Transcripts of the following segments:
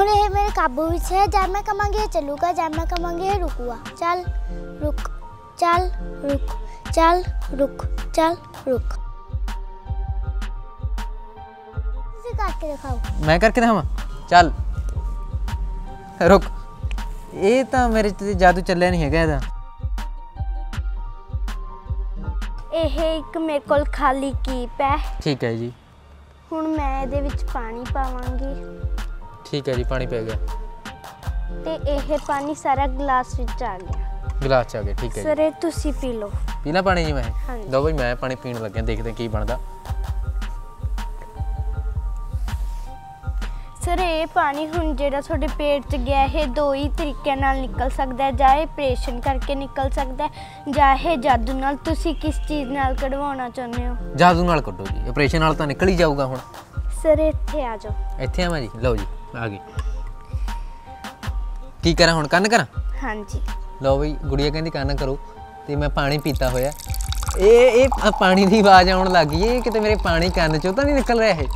ਹੁਣ ਇਹ ਮੇਰੇ ਕਾਬੂ ਵਿੱਚ ਹੈ ਜਦ ਮੈਂ ਕਮਾਂਗੇ ਚੱਲੂਗਾ ਜਦ ਮੈਂ ਕਮਾਂਗੇ ਰੁਕੂਗਾ ਚੱਲ ਰੁਕ ਚੱਲ ਰੁਕ ਚੱਲ ਰੁਕ ਚੱਲ ਰੁਕ ਤੁਸੀਂ ਕਰਕੇ ਦਿਖਾਓ ਮੈਂ ਕਰਕੇ ਦਿਖਾਵਾਂ ਚੱਲ ਰੁਕ ਇਹ ਤਾਂ ਮੇਰੇ ਤੇ ਜਾਦੂ ਚੱਲਿਆ ਨਹੀਂ ਹੈਗਾ ਇਹਦਾ ਇਹ ਇੱਕ ਮੇਰੇ ਕੋਲ ਖਾਲੀ ਕੀਪ ਹੈ ਠੀਕ ਹੈ ਜੀ ਹੁਣ ਮੈਂ ਇਹਦੇ ਵਿੱਚ ਪਾਣੀ ਪਾਵਾਂਗੀ ਠੀਕ ਹੈ ਜੀ ਪਾਣੀ ਪੈ ਗਿਆ ਤੇ ਇਹ ਪਾਣੀ ਸਾਰਾ ਗਲਾਸ ਵਿੱਚ ਆ ਗਿਆ ਗਲਾਸ ਚ ਆ ਗਿਆ ਠੀਕ ਹੈ ਸਰ ਇਹ ਤੁਸੀਂ ਪੀ ਲਓ ਪੀਣਾ ਪਾਣੀ ਜੀ ਮੈਂ ਲਓ ਬਈ ਮੈਂ ਪਾਣੀ ਪੀਣ ਲੱਗਿਆ ਦੇਖਦੇ ਕੀ ਬਣਦਾ ਸਰ ਇਹ ਪਾਣੀ ਹੁਣ ਜਿਹੜਾ ਤੁਹਾਡੇ ਪੇਟ 'ਚ ਗਿਆ ਇਹ ਦੋ ਹੀ ਤਰੀਕਿਆਂ ਨਾਲ ਨਿਕਲ ਸਕਦਾ ਹੈ ਜਾਂ ਇਹ ਪ੍ਰੇਸ਼ਨ ਕਰਕੇ ਨਿਕਲ ਸਕਦਾ ਹੈ ਜਾਂ ਇਹ ਜਾਦੂ ਨਾਲ ਤੁਸੀਂ ਕਿਸ ਚੀਜ਼ ਨਾਲ ਕਢਵਾਉਣਾ ਚਾਹੁੰਦੇ ਹੋ ਜਾਦੂ ਨਾਲ ਕੱਢੋ ਜੀ ਆਪਰੇਸ਼ਨ ਨਾਲ ਤਾਂ ਨਿਕਲ ਹੀ ਜਾਊਗਾ ਹੁਣ ਸਰ ਇੱਥੇ ਆ ਜਾਓ ਇੱਥੇ ਆਵਾਂ ਜੀ ਲਓ ਜੀ ਆ ਗਈ ਕੀ ਕਰਾਂ ਹੁਣ ਕੰਨ ਕਰਾਂ ਹਾਂਜੀ ਲਓ ਬਈ ਗੁੜੀਆ ਕਹਿੰਦੀ ਕੰਨ ਕਰੋ ਤੇ ਮੈਂ ਪਾਣੀ ਪੀਤਾ ਹੋਇਆ ਇਹ ਇਹ ਪਾਣੀ ਦੀ ਆਵਾਜ਼ ਆਉਣ ਲੱਗੀ ਇਹ ਕਿਤੇ ਮੇਰੇ ਪਾਣੀ ਕੰਨ ਚੋਂ ਤਾਂ ਨਹੀਂ ਨਿਕਲ ਰਿਹਾ ਇਹ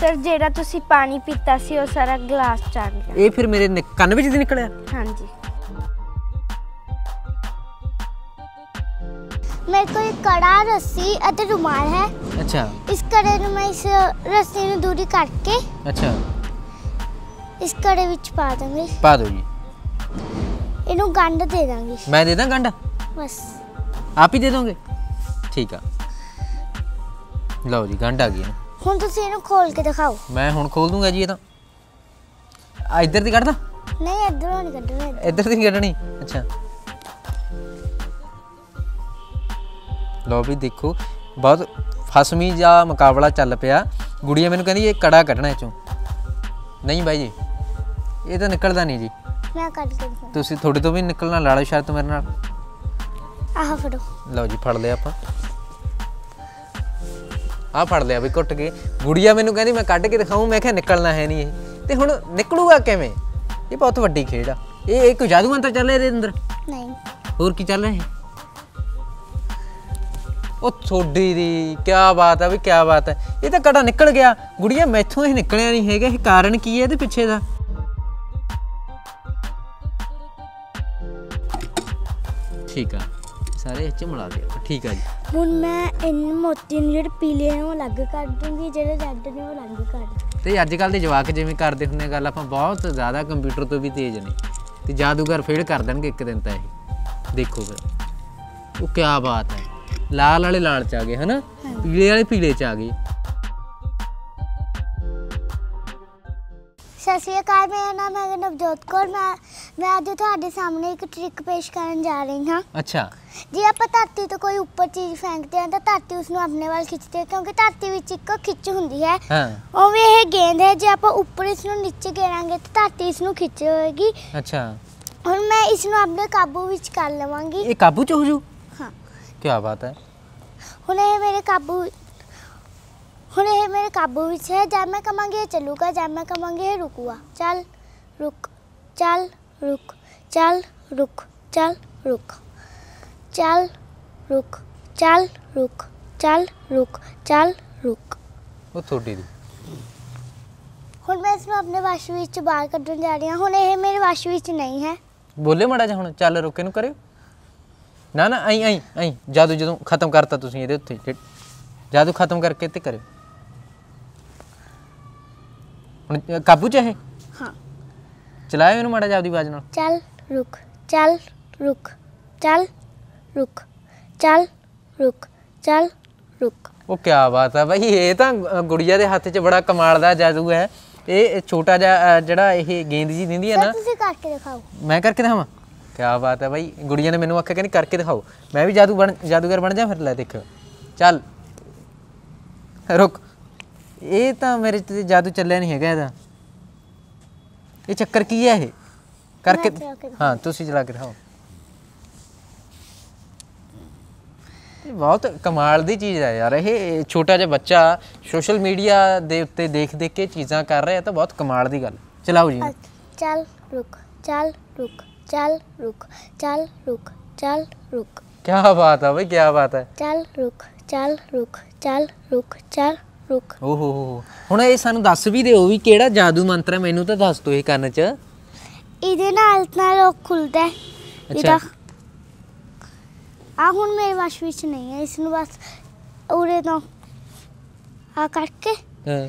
ਸਰ ਜਿਹੜਾ ਤੁਸੀਂ ਪਾਣੀ ਪੀਤਾ ਸੀ ਉਹ ਸਾਰਾ ਗਲਾਸ ਚ ਆ ਗਿਆ ਇਹ ਫਿਰ ਮੇਰੇ ਕੰਨ ਵਿੱਚ ਦੀ ਨਿਕਲਿਆ ਹਾਂਜੀ ਮੇਰੇ ਕੋਲ ਕੜਾ ਰੱਸੀ ਅਤੇ ਰੁਮਾਲ ਹੈ ਅੱਛਾ ਇਸ ਕੜੇ ਨੂੰ ਮੈਂ ਇਸ ਰੱਸੀ ਨੂੰ ਦੂਰੀ ਕਰਕੇ ਅੱਛਾ ਇਸ ਕੜੇ ਵਿੱਚ ਪਾ ਦਾਂਗੇ ਪਾ ਦਿਓ ਜੀ ਇਹਨੂੰ ਗੰਢ ਦੇ ਦਾਂਗੇ ਮੈਂ ਦੇ ਦਾਂ ਗੰਢ ਬਸ ਆਪ ਹੀ ਦੇ ਦੋਗੇ ਠੀਕ ਆ ਲਓ ਜੀ ਗੰਢ ਆ ਗਈ ਹੁਣ ਤੁਸੀਂ ਇਹਨੂੰ ਖੋਲ ਕੇ ਦਿਖਾਓ ਮੈਂ ਹੁਣ ਖੋਲ ਦੂੰਗਾ ਜੀ ਇਹ ਤਾਂ ਆ ਇੱਧਰ ਦੀ ਕੱਢਦਾ ਨਹੀਂ ਇੱਧਰੋਂ ਨਹੀਂ ਕੱਢਣਾ ਇੱਧਰ ਦੀ ਕੱਢਣੀ ਅੱਛਾ ਲਓ ਵੀ ਦੇਖੋ ਬਹੁਤ ਫਸਮੀ ਜਾਂ ਮੁਕਾਬਲਾ ਚੱਲ ਪਿਆ ਗੁੜੀਆ ਮੈਨੂੰ ਕਹਿੰਦੀ ਇਹ ਕੜਾ ਕੱਢਣਾ ਚੋਂ ਨਹੀਂ ਬਾਈ ਜੀ ਇਹ ਤਾਂ ਨਿਕਲਦਾ ਨਹੀਂ ਜੀ ਮੈਂ ਕੱਢ ਕੇ ਤੁਸੀਂ ਥੋੜੀ ਤੋਂ ਵੀ ਨਿਕਲਣਾ ਲਾੜੋ ਸ਼ਰਤ ਮੇਰੇ ਨਾਲ ਆਹ ਫੜੋ ਲਓ ਜੀ ਫੜ ਲਿਆ ਆਪਾਂ ਆ ਫੜ ਲਿਆ ਵੀ ਕੁੱਟ ਕੇ ਗੁੜੀਆ ਮੈਨੂੰ ਕਹਿੰਦੀ ਮੈਂ ਕੱਢ ਕੇ ਦਿਖਾਉਂ ਮੈਂ ਕਿਹਾ ਨਿਕਲਣਾ ਹੈ ਨਹੀਂ ਇਹ ਤੇ ਹੁਣ ਨਿਕਲੂਗਾ ਕਿਵੇਂ ਇਹ ਬਹੁਤ ਵੱਡੀ ਖੇਡ ਆ ਇਹ ਇੱਕ ਕੋਈ ਜਾਦੂ ਮੰਤਰ ਚੱਲ ਰਿਹਾ ਇਹਦੇ ਅੰਦਰ ਨਹੀਂ ਹੋਰ ਕੀ ਚੱਲ ਰਿਹਾ ਹੈ ਉਹ ਥੋੜੀ ਦੀ ਕੀ ਬਾਤ ਹੈ ਵੀ ਕੀ ਬਾਤ ਹੈ ਇਹ ਤਾਂ ਕੜਾ ਨਿਕਲ ਗਿਆ ਗੁੜੀਆ ਮੈਥੋਂ ਇਹ ਨਿਕਲਿਆ ਨਹੀਂ ਹੈਗਾ ਇਹ ਕਾਰਨ ਕੀ ਹੈ ਇਹਦੇ ਪਿੱਛੇ ਦਾ ਠੀਕ ਆ ਸਾਰੇ ਇੱਚ ਮਿਲਾ ਦੇ ਠੀਕ ਆ ਜੀ ਹੁਣ ਮੈਂ ਇਹਨਾਂ ਮੋਤੀ ਨੂੰ ਜਿਹੜੇ ਪੀਲੇ ਨੇ ਉਹ ਅਲੱਗ ਕਰ ਦੂੰਗੀ ਜਿਹੜੇ ਰੈੱਡ ਨੇ ਉਹ ਅਲੱਗ ਕਰ ਤੇ ਅੱਜ ਕੱਲ ਦੇ ਜਵਾਕ ਜਿਵੇਂ ਕਰਦੇ ਹੁੰਦੇ ਗੱਲ ਆਪਾਂ ਬਹੁਤ ਜ਼ਿਆਦਾ ਕੰਪਿਊਟਰ ਤੋਂ ਵੀ ਤੇਜ਼ ਨੇ ਤੇ ਜਾਦੂਗਰ ਫੇਲ ਕਰ ਦੇਣਗੇ ਇੱਕ ਦਿਨ ਤਾਂ ਇਹ ਦੇਖੋ ਫਿਰ ਉਹ ਕੀ ਬਾਤ ਹੈ ਲਾਲ ਵਾਲੇ ਲਾਲ ਚ ਆ ਗਏ ਹਨਾ ਪੀਲੇ ਵਾਲੇ ਪੀਲੇ ਚ ਆ ਗਏ ਸਤਿ ਸ਼੍ਰੀ ਅਕਾਲ ਮੇਰਾ ਨਾਮ ਹੈ ਨਵਜੋਤ ਕੌਰ ਮੈਂ ਮੈਂ ਅੱਜ ਤੁਹਾਡੇ ਸਾਹਮਣੇ ਇੱਕ ਟ੍ਰਿਕ ਪੇਸ਼ ਕਰਨ ਜਾ ਰਹੀ ਹਾਂ ਅੱਛਾ ਜੇ ਆਪਾਂ ਧਰਤੀ ਤੋਂ ਕੋਈ ਉੱਪਰ ਚੀਜ਼ ਫੈਂਕਦੇ ਹਾਂ ਤਾਂ ਧਰਤੀ ਉਸ ਨੂੰ ਆਪਣੇ ਵੱਲ ਖਿੱਚਦੀ ਹੈ ਕਿਉਂਕਿ ਧਰਤੀ ਵਿੱਚ ਇੱਕ ਖਿੱਚ ਹੁੰਦੀ ਹੈ ਹਾਂ ਉਵੇਂ ਇਹ ਗੇਂਦ ਹੈ ਜੇ ਆਪਾਂ ਉੱਪਰ ਇਸ ਨੂੰ ਨੀਚੇ ਗੇਰਾਂਗੇ ਤਾਂ ਧਰਤੀ ਇਸ ਨੂੰ ਖਿੱਚ ਹੋਏਗੀ ਅੱਛਾ ਹੁਣ ਮੈਂ ਇਸ ਨੂੰ ਆਪਣੇ ਕਾਬੂ ਵਿੱਚ ਕਰ ਲਵਾਂਗੀ ਇਹ ਕਾਬੂ ਚ ਹੋ ਜੂ ਕੀ ਬਾਤ ਹੈ ਹੁਣ ਇਹ ਮੇਰੇ ਕਾਬੂ ਹੁਣ ਇਹ ਮੇਰੇ ਕਾਬੂ ਵਿੱਚ ਹੈ ਜਦ ਮੈਂ ਕਮਾਂਗੇ ਚੱਲੂਗਾ ਜਦ ਮੈਂ ਕਮਾਂਗੇ ਇਹ ਰੁਕੂਗਾ ਚੱਲ ਰੁਕ ਚੱਲ ਰੁਕ ਚੱਲ ਰੁਕ ਚੱਲ ਰੁਕ ਚੱਲ ਰੁਕ ਚੱਲ ਰੁਕ ਚੱਲ ਰੁਕ ਚੱਲ ਰੁਕ ਉਹ ਥੋੜੀ ਦੀ ਹੁਣ ਮੈਂ ਇਸ ਨੂੰ ਆਪਣੇ ਵਾਸ਼ ਵਿੱਚ ਬਾਹਰ ਕੱਢਣ ਜਾ ਰਹੀ ਹਾਂ ਹੁਣ ਇਹ ਮੇਰੇ ਵਾਸ਼ ਵਿੱਚ ਨਹੀਂ ਹੈ ਬੋਲੇ ਮੜਾ ਜਾ ਹੁਣ ਚੱਲ ਰੁਕ ਨੂੰ ਕਰਿਓ ਨਾ ਨਾ ਐਂ ਐਂ ਐਂ ਜਾਦੂ ਜਦੋਂ ਖਤਮ ਕਰਤਾ ਤੁਸੀਂ ਇਹਦੇ ਉੱਤੇ ਜਾਦੂ ਖਤਮ ਕਰਕੇ ਤੇ ਕਰਿਓ ਹੁਣ ਕਾਬੂ ਚ ਹੈ ਹਾਂ ਚਲਾਇਓ ਇਹਨੂੰ ਮਾੜਾ ਜਾਦੂ ਆਵਾਜ਼ ਨਾਲ ਚੱਲ ਰੁਕ ਚੱਲ ਰੁਕ ਚੱਲ ਰੁਕ ਚੱਲ ਰੁਕ ਚੱਲ ਰੁਕ ਉਹ ਕੀ ਬਾਤ ਆ ਭਾਈ ਇਹ ਤਾਂ ਗੁੜੀਆ ਦੇ ਹੱਥ 'ਚ ਬੜਾ ਕਮਾਲ ਦਾ ਜਾਦੂ ਹੈ ਇਹ ਛੋਟਾ ਜਿਹਾ ਜਿਹੜਾ ਇਹ ਗੇਂਦ ਜੀ ਦਿੰਦੀ ਹੈ ਨਾ ਤੁਸੀਂ ਕਰਕੇ ਦਿਖਾਓ ਮੈਂ ਕਰਕੇ ਦਿਖਾਵਾਂ ਕੀ ਬਾਤ ਹੈ ਬਾਈ ਗੁੜੀਆਂ ਨੇ ਮੈਨੂੰ ਆਖਿਆ ਕਹਿੰਦੀ ਕਰਕੇ ਦਿਖਾਓ ਮੈਂ ਵੀ ਜਾਦੂ ਬਣ ਜਾਦੂਗਰ ਬਣ ਜਾ ਫਿਰ ਲੈ ਦੇਖ ਚੱਲ ਰੁਕ ਇਹ ਤਾਂ ਮੇਰੇ ਤੇ ਜਾਦੂ ਚੱਲਿਆ ਨਹੀਂ ਹੈਗਾ ਇਹਦਾ ਇਹ ਚੱਕਰ ਕੀ ਹੈ ਇਹ ਕਰਕੇ ਹਾਂ ਤੁਸੀਂ ਚਲਾ ਕੇ ਦਿਖਾਓ ਇਹ ਬਹੁਤ ਕਮਾਲ ਦੀ ਚੀਜ਼ ਹੈ ਯਾਰ ਇਹ ਛੋਟਾ ਜਿਹਾ ਬੱਚਾ ਸੋਸ਼ਲ ਮੀਡੀਆ ਦੇ ਉੱਤੇ ਦੇਖ ਦੇਖ ਕੇ ਚੀਜ਼ਾਂ ਕਰ ਰਿਹਾ ਤਾਂ ਬਹੁਤ ਕਮਾਲ ਦੀ ਗੱਲ ਚਲਾਓ ਜੀ ਚੱਲ ਰੁਕ ਚੱਲ ਰੁਕ चल रुक चल रुक चल रुक क्या बात है भाई क्या बात है ਚਲ ਰੁਕ ਚਲ ਰੁਕ ਚਲ ਰੁਕ ਚਲ ਰੁਕ ਓਹੋ ਹੁਣ ਇਹ ਸਾਨੂੰ ਦੱਸ ਵੀ ਦਿਓ ਵੀ ਕਿਹੜਾ ਜਾਦੂ ਮੰਤਰ ਹੈ ਮੈਨੂੰ ਤਾਂ ਦੱਸ ਦਿਓ ਇਹ ਕੰਨ 'ਚ ਇਹਦੇ ਨਾਲ ਤਾਂ ਲੋਕ ਖੁੱਲਦਾ ਹੈ ਅੱਛਾ ਆ ਹੁਣ ਮੇਰੇ ਵਾਸ਼ ਵਿੱਚ ਨਹੀਂ ਹੈ ਇਸ ਨੂੰ ਬਸ ਉਰੇ ਤੋਂ ਆ ਕਰਕੇ ਹਾਂ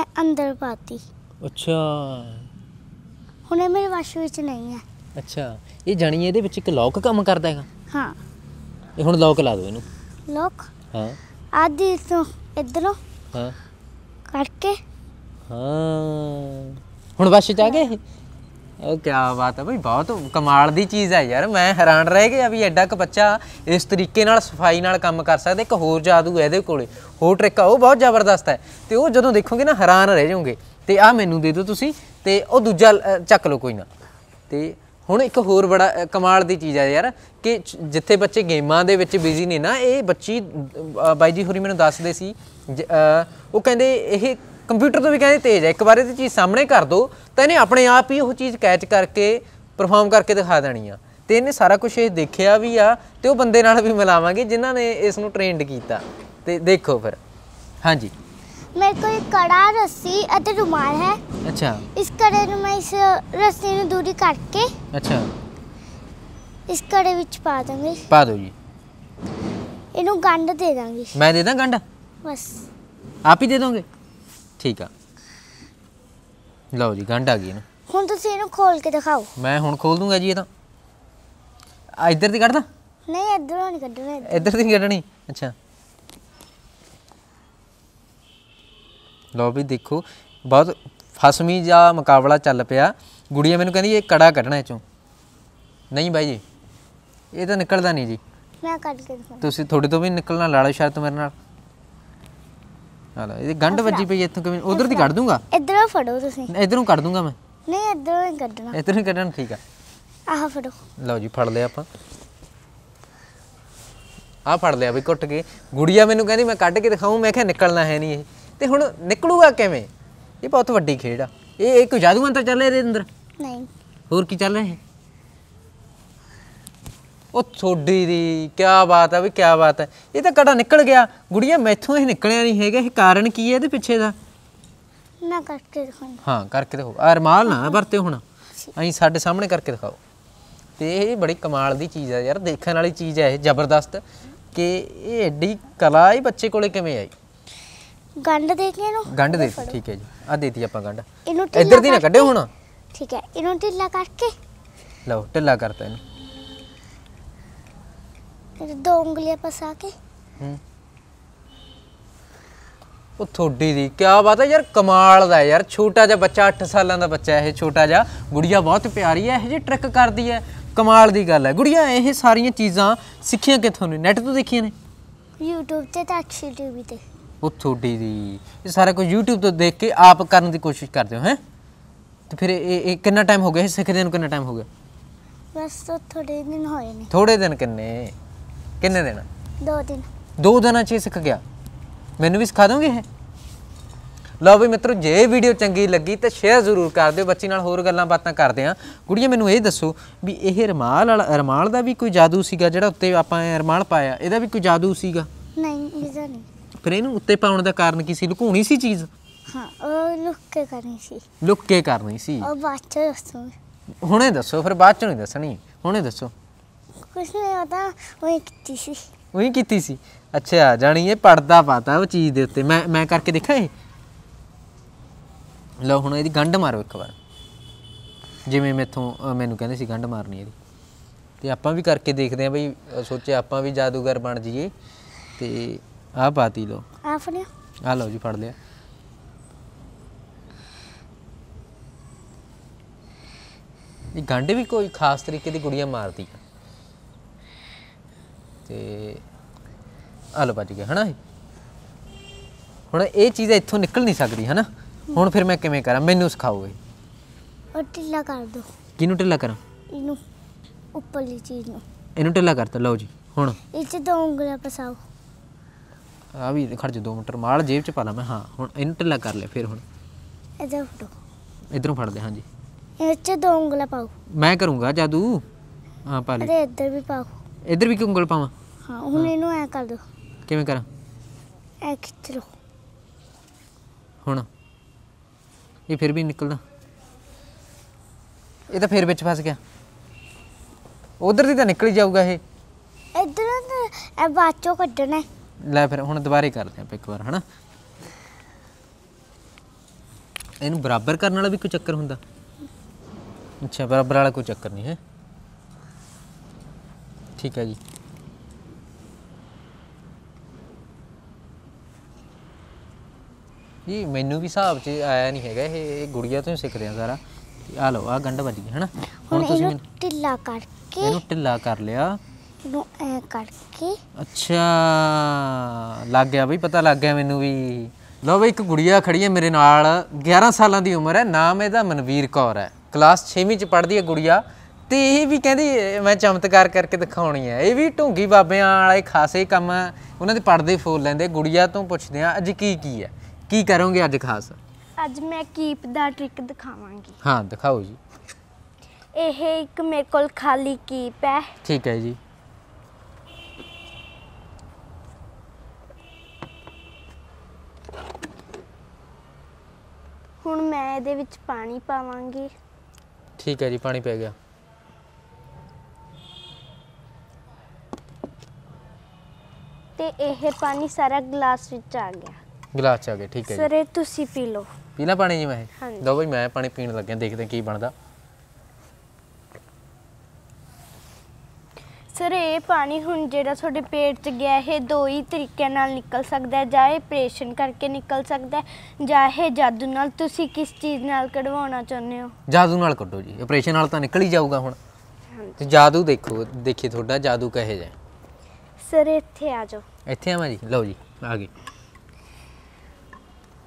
ਇਹ ਅੰਦਰ ਪਾਤੀ ਅੱਛਾ ਹੁਣ ਇਹ ਮੇਰੇ ਵਸ਼ ਵਿੱਚ ਨਹੀਂ ਹੈ ਅੱਛਾ ਇਹ ਜਣੀ ਇਹਦੇ ਵਿੱਚ ਇੱਕ ਲੌਕ ਕੰਮ ਕਰਦਾ ਹੈਗਾ ਹਾਂ ਇਹ ਹੁਣ ਲੌਕ ਲਾ ਦਿਓ ਇਹਨੂੰ ਲੌਕ ਹਾਂ ਆਦੀ ਤੋਂ ਇਧਰੋਂ ਹਾਂ ਕਰਕੇ ਹਾਂ ਹੁਣ ਵਸ਼ ਚ ਆ ਗਏ ਉਹ ਕੀ ਬਾਤ ਹੈ ਬਈ ਬਹੁਤ ਕਮਾਲ ਦੀ ਚੀਜ਼ ਹੈ ਯਾਰ ਮੈਂ ਹੈਰਾਨ ਰਹਿ ਗਿਆ ਵੀ ਐਡਾ ਕ ਬੱਚਾ ਇਸ ਤਰੀਕੇ ਨਾਲ ਸਫਾਈ ਨਾਲ ਕੰਮ ਕਰ ਸਕਦਾ ਇੱਕ ਹੋਰ ਜਾਦੂ ਹੈ ਇਹਦੇ ਕੋਲੇ ਹੋਰ ਟ੍ਰਿਕ ਆ ਉਹ ਬਹੁਤ ਜ਼ਬਰਦਸਤ ਹੈ ਤੇ ਉਹ ਜਦੋਂ ਦੇਖੋਗੇ ਨਾ ਹੈਰਾਨ ਰਹਿ ਜਾਓਗੇ ਤੇ ਆ ਮੈਨੂੰ ਦੇ ਦਿਓ ਤੁਸੀਂ ਤੇ ਉਹ ਦੂਜਾ ਚੱਕ ਲਓ ਕੋਈ ਨਾ ਤੇ ਹੁਣ ਇੱਕ ਹੋਰ ਬੜਾ ਕਮਾਲ ਦੀ ਚੀਜ਼ ਆ ਯਾਰ ਕਿ ਜਿੱਥੇ ਬੱਚੇ ਗੇਮਾਂ ਦੇ ਵਿੱਚ ਬਿਜ਼ੀ ਨੇ ਨਾ ਇਹ ਬੱਚੀ ਬਾਈ ਜੀ ਹੋਰੀ ਮੈਨੂੰ ਦੱਸਦੇ ਸੀ ਉਹ ਕਹਿੰਦੇ ਇਹ ਕੰਪਿਊਟਰ ਤੋਂ ਵੀ ਕਹਿੰਦੇ ਤੇਜ਼ ਹੈ ਇੱਕ ਵਾਰ ਇਹਦੀ ਚੀਜ਼ ਸਾਹਮਣੇ ਕਰ ਦੋ ਤਾਂ ਇਹਨੇ ਆਪਣੇ ਆਪ ਹੀ ਉਹ ਚੀਜ਼ ਕੈਚ ਕਰਕੇ ਪਰਫਾਰਮ ਕਰਕੇ ਦਿਖਾ ਦੇਣੀ ਆ ਤੇ ਇਹਨੇ ਸਾਰਾ ਕੁਝ ਇਹ ਦੇਖਿਆ ਵੀ ਆ ਤੇ ਉਹ ਬੰਦੇ ਨਾਲ ਵੀ ਮਿਲਾਵਾਂਗੇ ਜਿਨ੍ਹਾਂ ਨੇ ਇਸ ਨੂੰ ਟ੍ਰੇਨਡ ਕੀਤਾ ਤੇ ਦੇਖੋ ਫਿਰ ਹਾਂਜੀ ਮੇਰੇ ਕੋਲ ਕੜਾ ਰੱਸੀ ਅਤੇ ਰੁਮਾਲ ਹੈ ਅੱਛਾ ਇਸ ਕੜੇ ਨੂੰ ਮੈਂ ਇਸ ਰੱਸੀ ਨੂੰ ਦੂਰੀ ਕਰਕੇ ਅੱਛਾ ਇਸ ਕੜੇ ਵਿੱਚ ਪਾ ਦਾਂਗੇ ਪਾ ਦਿਓ ਜੀ ਇਹਨੂੰ ਗੰਢ ਦੇ ਦਾਂਗੇ ਮੈਂ ਦੇ ਦਾਂ ਗੰਢ ਬਸ ਆਪ ਹੀ ਦੇ ਦੋਗੇ ਠੀਕ ਆ ਲਓ ਜੀ ਗੰਢ ਆ ਗਈ ਨਾ ਹੁਣ ਤੁਸੀਂ ਇਹਨੂੰ ਖੋਲ ਕੇ ਦਿਖਾਓ ਮੈਂ ਹੁਣ ਖੋਲ ਦੂੰਗਾ ਜੀ ਇਹ ਤਾਂ ਆ ਇੱਧਰ ਦੀ ਕੱਢਦਾ ਨਹੀਂ ਇੱਧਰੋਂ ਨਹੀਂ ਕੱਢਣਾ ਇੱਧਰ ਦੀ ਨਹੀਂ ਕੱਢਣੀ ਅੱਛਾ ਲਓ ਵੀ ਦੇਖੋ ਬਹੁਤ ਫਸਮੀ ਜਾਂ ਮੁਕਾਬਲਾ ਚੱਲ ਪਿਆ ਗੁੜੀਆ ਮੈਨੂੰ ਕਹਿੰਦੀ ਇਹ ਕੜਾ ਕੱਢਣਾ ਇਹ ਚੋਂ ਨਹੀਂ ਬਾਈ ਜੀ ਇਹ ਤਾਂ ਨਿਕਲਦਾ ਨਹੀਂ ਜੀ ਮੈਂ ਕੱਢ ਕੇ ਦਿਖਾਉਂਦਾ ਤੁਸੀਂ ਥੋੜੀ ਤੋਂ ਵੀ ਨਿਕਲਣਾ ਲਾੜਾ ਸ਼ਰਤ ਮੇਰੇ ਨਾਲ ਹਾਲਾ ਇਹ ਗੰਢ ਵੱਜੀ ਪਈ ਇੱਥੋਂ ਕਿਵੇਂ ਉਧਰ ਦੀ ਕੱਢ ਦੂੰਗਾ ਇਧਰੋਂ ਫੜੋ ਤੁਸੀਂ ਇਧਰੋਂ ਕੱਢ ਦੂੰਗਾ ਮੈਂ ਨਹੀਂ ਇਧਰੋਂ ਹੀ ਕੱਢਣਾ ਇਧਰੋਂ ਹੀ ਕੱਢਣਾ ਠੀਕ ਆ ਆਹ ਫੜੋ ਲਓ ਜੀ ਫੜ ਲਿਆ ਆਪਾਂ ਆਹ ਫੜ ਲਿਆ ਵੀ ਕੁੱਟ ਕੇ ਗੁੜੀਆ ਮੈਨੂੰ ਕਹਿੰਦੀ ਮੈਂ ਕੱਢ ਕੇ ਦਿਖਾਉਂ ਮੈਂ ਕਿਹਾ ਨਿਕਲਣਾ ਹੈ ਨਹੀਂ ਇਹ ਤੇ ਹੁਣ ਨਿਕਲੂਗਾ ਕਿਵੇਂ ਇਹ ਬਹੁਤ ਵੱਡੀ ਖੇਡ ਆ ਇਹ ਇੱਕ ਕੋਈ ਜਾਦੂ ਮੰਤਰ ਚੱਲ ਰਿਹਾ ਇਹਦੇ ਅੰਦਰ ਨਹੀਂ ਹੋਰ ਕੀ ਚੱਲ ਰਿਹਾ ਉਹ ਥੋੜੀ ਦੀ ਕੀ ਬਾਤ ਆ ਵੀ ਕੀ ਬਾਤ ਹੈ ਇਹ ਤਾਂ ਕੜਾ ਨਿਕਲ ਗਿਆ ਗੁੜੀਆਂ ਮੈਥੋਂ ਇਹ ਨਿਕਲਿਆ ਨਹੀਂ ਹੈਗਾ ਇਹ ਕਾਰਨ ਕੀ ਹੈ ਇਹਦੇ ਪਿੱਛੇ ਦਾ ਨਾ ਕਰਕੇ ਦਿਖਾਓ ਹਾਂ ਕਰਕੇ ਦਿਖਾਓ ਆ ਰਮਾਲ ਨਾ ਵਰਤੇ ਹੁਣ ਅਸੀਂ ਸਾਡੇ ਸਾਹਮਣੇ ਕਰਕੇ ਦਿਖਾਓ ਤੇ ਇਹ ਬੜੀ ਕਮਾਲ ਦੀ ਚੀਜ਼ ਆ ਯਾਰ ਦੇਖਣ ਵਾਲੀ ਚੀਜ਼ ਆ ਇਹ ਜ਼ਬਰਦਸਤ ਕਿ ਇਹ ਐਡੀ ਕਲਾ ਹੀ ਬੱਚੇ ਕੋਲੇ ਕਿਵੇਂ ਆਈ ਗੰਡ ਦੇ ਕੇ ਇਹਨੂੰ ਗੰਡ ਦੇ ਠੀਕ ਹੈ ਜੀ ਆ ਦੇਤੀ ਆਪਾਂ ਗੰਡ ਇਹਨੂੰ ਢਿੱਲਾ ਇੱਧਰ ਦੀ ਨਾ ਕੱਢੇ ਹੁਣ ਠੀਕ ਹੈ ਇਹਨੂੰ ਢਿੱਲਾ ਕਰਕੇ ਲਓ ਢਿੱਲਾ ਕਰਤਾ ਇਹਨੂੰ ਇਹ ਦੋ ਉਂਗਲੀਆਂ ਪਸਾ ਕੇ ਹੂੰ। ਉਹ ਥੋੜੀ ਦੀ ਕੀ ਬਾਤ ਹੈ ਯਾਰ ਕਮਾਲ ਦਾ ਹੈ ਯਾਰ ਛੋਟਾ ਜਿਹਾ ਬੱਚਾ 8 ਸਾਲਾਂ ਦਾ ਬੱਚਾ ਇਹ ਛੋਟਾ ਜਿਹਾ ਗੁੜੀਆ ਬਹੁਤ ਪਿਆਰੀ ਹੈ ਇਹ ਜੀ ਟ੍ਰਿਕ ਕਰਦੀ ਹੈ ਕਮਾਲ ਦੀ ਗੱਲ ਹੈ ਗੁੜੀਆ ਇਹ ਸਾਰੀਆਂ ਚੀਜ਼ਾਂ ਸਿੱਖੀਆਂ ਕਿੱਥੋਂ ਨੇ ਨੈਟ ਤੋਂ ਦੇਖੀਆਂ ਨੇ YouTube ਤੇ ਤਾਂ ਅੱਛੀ YouTube ਤੇ ਉਹ ਤੁਹਾਡੀ ਦੀ ਇਹ ਸਾਰਾ ਕੁਝ YouTube ਤੋਂ ਦੇਖ ਕੇ ਆਪ ਕਰਨ ਦੀ ਕੋਸ਼ਿਸ਼ ਕਰਦੇ ਹੋ ਹੈ ਤੇ ਫਿਰ ਇਹ ਇਹ ਕਿੰਨਾ ਟਾਈਮ ਹੋ ਗਿਆ ਇਹ ਸਿੱਖਦੇ ਨੂੰ ਕਿੰਨਾ ਟਾਈਮ ਹੋ ਗਿਆ ਬਸ ਥੋੜੇ ਦਿਨ ਹੋਏ ਨੇ ਥੋੜੇ ਦਿਨ ਕਿੰਨੇ ਕਿੰਨੇ ਦਿਨ ਦੋ ਦਿਨ ਦੋ ਦਿਨਾਂ 'ਚ ਸਿੱਖ ਗਿਆ ਮੈਨੂੰ ਵੀ ਸਿਖਾ ਦੋਗੇ ਹੈ ਲਓ ਵੀ ਮਿੱਤਰੋ ਜੇ ਵੀਡੀਓ ਚੰਗੀ ਲੱਗੀ ਤਾਂ ਸ਼ੇਅਰ ਜ਼ਰੂਰ ਕਰ ਦਿਓ ਬੱਚੀ ਨਾਲ ਹੋਰ ਗੱਲਾਂ ਬਾਤਾਂ ਕਰਦੇ ਆਂ ਕੁੜੀਆਂ ਮੈਨੂੰ ਇਹ ਦੱਸੋ ਵੀ ਇਹ ਰਮਾਲ ਵਾਲਾ ਰਮਾਲ ਦਾ ਵੀ ਕੋਈ ਜਾਦੂ ਸੀਗਾ ਜਿਹੜਾ ਉੱਤੇ ਆਪਾਂ ਰਮਾਲ ਪਾਇਆ ਇਹਦਾ ਵੀ ਕੋਈ ਜਾਦੂ ਸੀਗਾ ਨਹੀਂ ਇਹਦਾ ਨਹੀਂ ਫਿਰ ਇਹਨੂੰ ਉੱਤੇ ਪਾਉਣ ਦਾ ਕਾਰਨ ਕੀ ਸੀ ਲੁਕਾਉਣੀ ਸੀ ਚੀਜ਼ ਹਾਂ ਉਹ ਲੁੱਕ ਕੇ ਕਰਨੀ ਸੀ ਲੁੱਕ ਕੇ ਕਰਨੀ ਸੀ ਉਹ ਬਾਅਦ ਚ ਦੱਸੋ ਹੁਣੇ ਦੱਸੋ ਫਿਰ ਬਾਅਦ ਚ ਨਹੀਂ ਦੱਸਣੀ ਹੁਣੇ ਦੱਸੋ ਕੁਛ ਨਹੀਂ ਪਤਾ ਉਹ ਕੀਤੀ ਸੀ ਉਹ ਹੀ ਕੀਤੀ ਸੀ ਅੱਛਾ ਜਾਣੀ ਇਹ ਪੜਦਾ ਪਾਤਾ ਉਹ ਚੀਜ਼ ਦੇ ਉੱਤੇ ਮੈਂ ਮੈਂ ਕਰਕੇ ਦੇਖਾਂ ਇਹ ਲਓ ਹੁਣ ਇਹਦੀ ਗੰਢ ਮਾਰੋ ਇੱਕ ਵਾਰ ਜਿਵੇਂ ਮੈਥੋਂ ਮੈਨੂੰ ਕਹਿੰਦੇ ਸੀ ਗੰਢ ਮਾਰਨੀ ਇਹਦੀ ਤੇ ਆਪਾਂ ਵੀ ਕਰਕੇ ਦੇਖਦੇ ਆਂ ਬਈ ਸੋਚੇ ਆਪਾਂ ਵੀ ਜਾਦੂਗਰ ਬਣ ਜਾਈਏ ਤੇ ਆ ਪਾਤੀ ਲੋ ਆ ਫੜਿਆ ਆ ਲਓ ਜੀ ਫੜ ਲਿਆ ਇਹ ਗਾਂਡੇ ਵੀ ਕੋਈ ਖਾਸ ਤਰੀਕੇ ਦੀ ਗੁੜੀਆਂ ਮਾਰਦੀ ਆ ਤੇ ਹਲ ਵੱਜ ਗਿਆ ਹਨਾ ਹੁਣ ਇਹ ਚੀਜ਼ ਇੱਥੋਂ ਨਿਕਲ ਨਹੀਂ ਸਕਦੀ ਹਨਾ ਹੁਣ ਫਿਰ ਮੈਂ ਕਿਵੇਂ ਕਰਾਂ ਮੈਨੂੰ ਸਿਖਾਓ ਇਹ ਉਹ ਟਿੱਲਾ ਕਰ ਦੋ ਕਿਨੂੰ ਟਿੱਲਾ ਕਰਾਂ ਇਹਨੂੰ ਉੱਪਰਲੀ ਚੀਜ਼ ਨੂੰ ਇਹਨੂੰ ਟਿੱਲਾ ਕਰ ਤਾ ਲਓ ਜੀ ਹੁਣ ਇਹ ਚ ਦੋ ਉਂਗਲਾਂ ਪਸਾਓ ਆ ਵੀ ਖੜ ਜਾ 2 ਮੀਟਰ ਮਾਲ ਜੇਬ ਚ ਪਾ ਲਾ ਮੈਂ ਹਾਂ ਹੁਣ ਇਹਨੂੰ ਢਿੱਲਾ ਕਰ ਲੈ ਫਿਰ ਹੁਣ ਇਧਰ ਫੜੋ ਇਧਰੋਂ ਫੜਦੇ ਹਾਂ ਜੀ ਇਹ ਚ ਦੋ ਉਂਗਲਾਂ ਪਾਓ ਮੈਂ ਕਰੂੰਗਾ ਜਾਦੂ ਹਾਂ ਪਾ ਲੈ ਅਰੇ ਇਧਰ ਵੀ ਪਾਓ ਇਧਰ ਵੀ ਕਿ ਉਂਗਲ ਪਾਵਾਂ ਹਾਂ ਹੁਣ ਇਹਨੂੰ ਐ ਕਰ ਦੋ ਕਿਵੇਂ ਕਰਾਂ ਐ ਖਿੱਚ ਲਓ ਹੁਣ ਇਹ ਫਿਰ ਵੀ ਨਿਕਲਦਾ ਇਹ ਤਾਂ ਫਿਰ ਵਿੱਚ ਫਸ ਗਿਆ ਉਧਰ ਦੀ ਤਾਂ ਨਿਕਲ ਹੀ ਜਾਊਗਾ ਇਹ ਇਧਰ ਇਹ ਬਾਚੋ ਕੱਢਣਾ ਲੈ ਫਿਰ ਹੁਣ ਦੁਬਾਰੇ ਕਰਦੇ ਆਪਾਂ ਇੱਕ ਵਾਰ ਹਨਾ ਇਹਨੂੰ ਬਰਾਬਰ ਕਰਨ ਵਾਲਾ ਵੀ ਕੋਈ ਚੱਕਰ ਹੁੰਦਾ ਅੱਛਾ ਬਰਾਬਰ ਵਾਲਾ ਕੋਈ ਚੱਕਰ ਨਹੀਂ ਹੈ ਠੀਕ ਹੈ ਜੀ ਇਹ ਮੈਨੂੰ ਵੀ ਹਿਸਾਬ 'ਚ ਆਇਆ ਨਹੀਂ ਹੈਗਾ ਇਹ ਗੁੜੀਆ ਤੋਂ ਹੀ ਸਿੱਖਦੇ ਆ ਸਾਰਾ ਆ ਲਓ ਆ ਗੰਡ ਵੱਜ ਗਈ ਹਨਾ ਹੁਣ ਤੁਸੀਂ ਢਿੱਲਾ ਕਰਕੇ ਇਹਨੂੰ ਢਿੱਲਾ ਕਰ ਲਿਆ ਨੂੰ ਐ ਕਰਕੇ ਅੱਛਾ ਲੱਗ ਗਿਆ ਬਈ ਪਤਾ ਲੱਗ ਗਿਆ ਮੈਨੂੰ ਵੀ ਲਓ ਬਈ ਇੱਕ ਗੁੜੀਆ ਖੜੀ ਹੈ ਮੇਰੇ ਨਾਲ 11 ਸਾਲਾਂ ਦੀ ਉਮਰ ਹੈ ਨਾਮ ਇਹਦਾ ਮਨਵੀਰ ਕੌਰ ਹੈ ਕਲਾਸ 6ਵੀਂ ਚ ਪੜ੍ਹਦੀ ਹੈ ਗੁੜੀਆ ਤੇ ਇਹ ਵੀ ਕਹਿੰਦੀ ਮੈਂ ਚਮਤਕਾਰ ਕਰਕੇ ਦਿਖਾਉਣੀ ਹੈ ਇਹ ਵੀ ਢੋਂਗੀ ਬਾਬਿਆਂ ਵਾਲੇ ਖਾਸੇ ਕੰਮ ਉਹਨਾਂ ਦੇ ਪੜਦੇ ਫੋਲ ਲੈਂਦੇ ਗੁੜੀਆ ਤੋਂ ਪੁੱਛਦੇ ਆ ਅੱਜ ਕੀ ਕੀ ਹੈ ਕੀ ਕਰੋਗੇ ਅੱਜ ਖਾਸ ਅੱਜ ਮੈਂ ਕੀਪ ਦਾ ਟ੍ਰਿਕ ਦਿਖਾਵਾਂਗੀ ਹਾਂ ਦਿਖਾਓ ਜੀ ਇਹ ਇੱਕ ਮੇਰੇ ਕੋਲ ਖਾਲੀ ਕੀਪ ਹੈ ਠੀਕ ਹੈ ਜੀ ਹੁਣ ਮੈਂ ਇਹਦੇ ਵਿੱਚ ਪਾਣੀ ਪਾਵਾਂਗੀ ਠੀਕ ਹੈ ਜੀ ਪਾਣੀ ਪੈ ਗਿਆ ਤੇ ਇਹ ਪਾਣੀ ਸਾਰਾ ਗਲਾਸ ਵਿੱਚ ਆ ਗਿਆ ਗਲਾਸ ਚ ਆ ਗਿਆ ਠੀਕ ਹੈ ਜੀ ਤੁਸੀਂ ਪੀ ਲਓ ਪੀਣਾ ਪਾਣੀ ਜੀ ਮੈਂ ਹਾਂਜੀ। ਬਈ ਮੈਂ ਪਾਣੀ ਪੀਣ ਲੱਗਿਆ ਦੇਖਦੇ ਕੀ ਬਣਦਾ ਸਰ ਇਹ ਪਾਣੀ ਹੁਣ ਜਿਹੜਾ ਤੁਹਾਡੇ ਪੇਟ 'ਚ ਗਿਆ ਇਹ ਦੋ ਹੀ ਤਰੀਕਿਆਂ ਨਾਲ ਨਿਕਲ ਸਕਦਾ ਹੈ ਜਾਂ ਇਹ ਆਪਰੇਸ਼ਨ ਕਰਕੇ ਨਿਕਲ ਸਕਦਾ ਹੈ ਜਾਂ ਇਹ ਜਾਦੂ ਨਾਲ ਤੁਸੀਂ ਕਿਸ ਚੀਜ਼ ਨਾਲ ਕਢਵਾਉਣਾ ਚਾਹੁੰਦੇ ਹੋ ਜਾਦੂ ਨਾਲ ਕੱਢੋ ਜੀ ਆਪਰੇਸ਼ਨ ਨਾਲ ਤਾਂ ਨਿਕਲ ਹੀ ਜਾਊਗਾ ਹੁਣ ਤੇ ਜਾਦੂ ਦੇਖੋ ਦੇਖੀ ਤੁਹਾਡਾ ਜਾਦੂ ਕਹੇ ਜਾਏ ਸਰ ਇੱਥੇ ਆ ਜਾਓ ਇੱਥੇ ਆਵਾਂ ਜੀ ਲਓ ਜੀ ਆ ਗਈ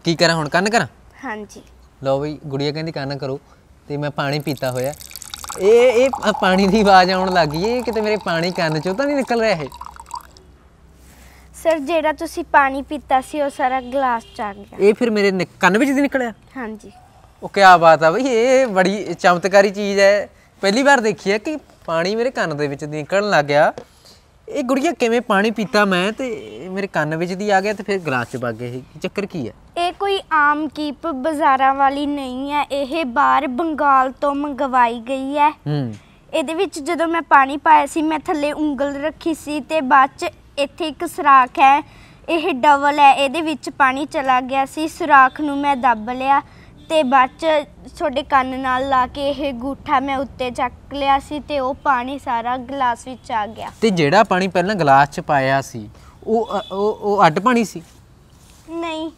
ਕੀ ਕਰਾਂ ਹੁਣ ਕੰਨ ਕਰਾਂ ਹਾਂਜੀ ਲਓ ਵੀ ਗੁੜੀਆ ਕਹਿੰਦੀ ਕੰਨ ਕਰੋ ਤੇ ਮੈਂ ਪਾਣੀ ਪੀਤਾ ਹੋਇਆ ਇਹ ਇਹ ਪਾਣੀ ਦੀ ਆਵਾਜ਼ ਆਉਣ ਲੱਗ ਗਈ ਇਹ ਕਿਤੇ ਮੇਰੇ ਪਾਣੀ ਕੰਨ ਚੋਂ ਤਾਂ ਨਹੀਂ ਨਿਕਲ ਰਿਹਾ ਇਹ ਸਰ ਜਿਹੜਾ ਤੁਸੀਂ ਪਾਣੀ ਪੀਤਾ ਸੀ ਉਹ ਸਾਰਾ ਗਲਾਸ ਚ ਆ ਗਿਆ ਇਹ ਫਿਰ ਮੇਰੇ ਕੰਨ ਵਿੱਚ ਦੀ ਨਿਕਲਿਆ ਹਾਂਜੀ ਉਹ ਕੀ ਬਾਤ ਆ ਬਈ ਇਹ ਬੜੀ ਚਮਤਕਾਰੀ ਚੀਜ਼ ਹੈ ਪਹਿਲੀ ਵਾਰ ਦੇਖੀ ਹੈ ਕਿ ਪਾਣੀ ਮੇਰੇ ਕੰਨ ਦੇ ਵਿੱਚ ਨਿਕਲਣ ਲੱਗ ਗਿਆ ਇਹ ਗੁੜੀਆ ਕਿਵੇਂ ਪਾਣੀ ਪੀਤਾ ਮੈਂ ਤੇ ਮੇਰੇ ਕੰਨ ਵਿੱਚ ਦੀ ਆ ਗਿਆ ਤੇ ਫਿਰ ਗਲਾਸ 'ਚ ਵਗ ਗਿਆ ਇਹ ਚੱਕਰ ਕੀ ਹੈ ਇਹ ਕੋਈ ਆਮ ਕੀਪ ਬਾਜ਼ਾਰਾਂ ਵਾਲੀ ਨਹੀਂ ਹੈ ਇਹ ਬਾਹਰ ਬੰਗਾਲ ਤੋਂ ਮੰਗਵਾਈ ਗਈ ਹੈ ਹੂੰ ਇਹਦੇ ਵਿੱਚ ਜਦੋਂ ਮੈਂ ਪਾਣੀ ਪਾਇਆ ਸੀ ਮੈਂ ਥੱਲੇ ਉਂਗਲ ਰੱਖੀ ਸੀ ਤੇ ਬਾਅਦ 'ਚ ਇੱਥੇ ਇੱਕ ਸਰਾਖ ਹੈ ਇਹ ਡਬਲ ਹੈ ਇਹਦੇ ਵਿੱਚ ਪਾਣੀ ਚਲਾ ਗਿਆ ਸੀ ਸੁਰਾਖ ਨੂੰ ਮੈਂ ਦੱਬ ਲਿਆ ਤੇ ਬਾਅਦ ਚ ਤੁਹਾਡੇ ਕੰਨ ਨਾਲ ਲਾ ਕੇ ਇਹ ਗੂਠਾ ਮੈਂ ਉੱਤੇ ਚੱਕ ਲਿਆ ਸੀ ਤੇ ਉਹ ਪਾਣੀ ਸਾਰਾ ਗਲਾਸ ਵਿੱਚ ਆ ਗਿਆ ਤੇ ਜਿਹੜਾ ਪਾਣੀ ਪਹਿਲਾਂ ਗਲਾਸ 'ਚ ਪਾਇਆ ਸੀ ਉਹ ਉਹ ਉਹ ਅੱਡ ਪਾਣੀ ਸੀ ਨਹੀਂ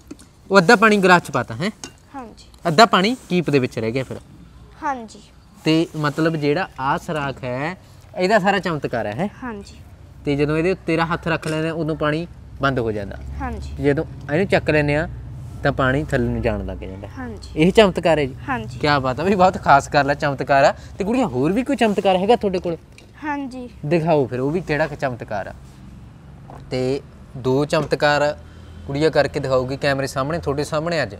ਉਹ ਅੱਧਾ ਪਾਣੀ ਗਲਾਸ 'ਚ ਪਾਤਾ ਹੈ ਹਾਂਜੀ ਅੱਧਾ ਪਾਣੀ ਕੀਪ ਦੇ ਵਿੱਚ ਰਹਿ ਗਿਆ ਫਿਰ ਹਾਂਜੀ ਤੇ ਮਤਲਬ ਜਿਹੜਾ ਆ ਸਰਾਖ ਹੈ ਇਹਦਾ ਸਾਰਾ ਚਮਤਕਾਰ ਹੈ ਹਾਂਜੀ ਤੇ ਜਦੋਂ ਇਹਦੇ ਉੱਤੇ ਤੇਰਾ ਹੱਥ ਰੱਖ ਲੈਂਦੇ ਉਦੋਂ ਪਾਣੀ ਬੰਦ ਹੋ ਜਾਂਦਾ ਹਾਂਜੀ ਜਦੋਂ ਇਹਨੂੰ ਚੱਕ ਲੈਂਦੇ ਆ ਤਾਂ ਪਾਣੀ ਥੱਲੇ ਨੂੰ ਜਾਣ ਲੱਗ ਜਾਂਦਾ ਹਾਂਜੀ ਇਹ ਚਮਤਕਾਰ ਹੈ ਜੀ ਹਾਂਜੀ ਕੀ ਬਾਤ ਹੈ ਵੀ ਬਹੁਤ ਖਾਸ ਕਰ ਲੈ ਚਮਤਕਾਰ ਆ ਤੇ ਕੁੜੀਆਂ ਹੋਰ ਵੀ ਕੋਈ ਚਮਤਕਾਰ ਹੈਗਾ ਤੁਹਾਡੇ ਕੋਲ ਹਾਂਜੀ ਦਿਖਾਓ ਫਿਰ ਉਹ ਵੀ ਕਿਹੜਾ ਚਮਤਕਾਰ ਆ ਤੇ ਦੋ ਚਮਤਕਾਰ ਕੁੜੀਆਂ ਕਰਕੇ ਦਿਖਾਉਗੀ ਕੈਮਰੇ ਸਾਹਮਣੇ ਤੁਹਾਡੇ ਸਾਹਮਣੇ ਅੱਜ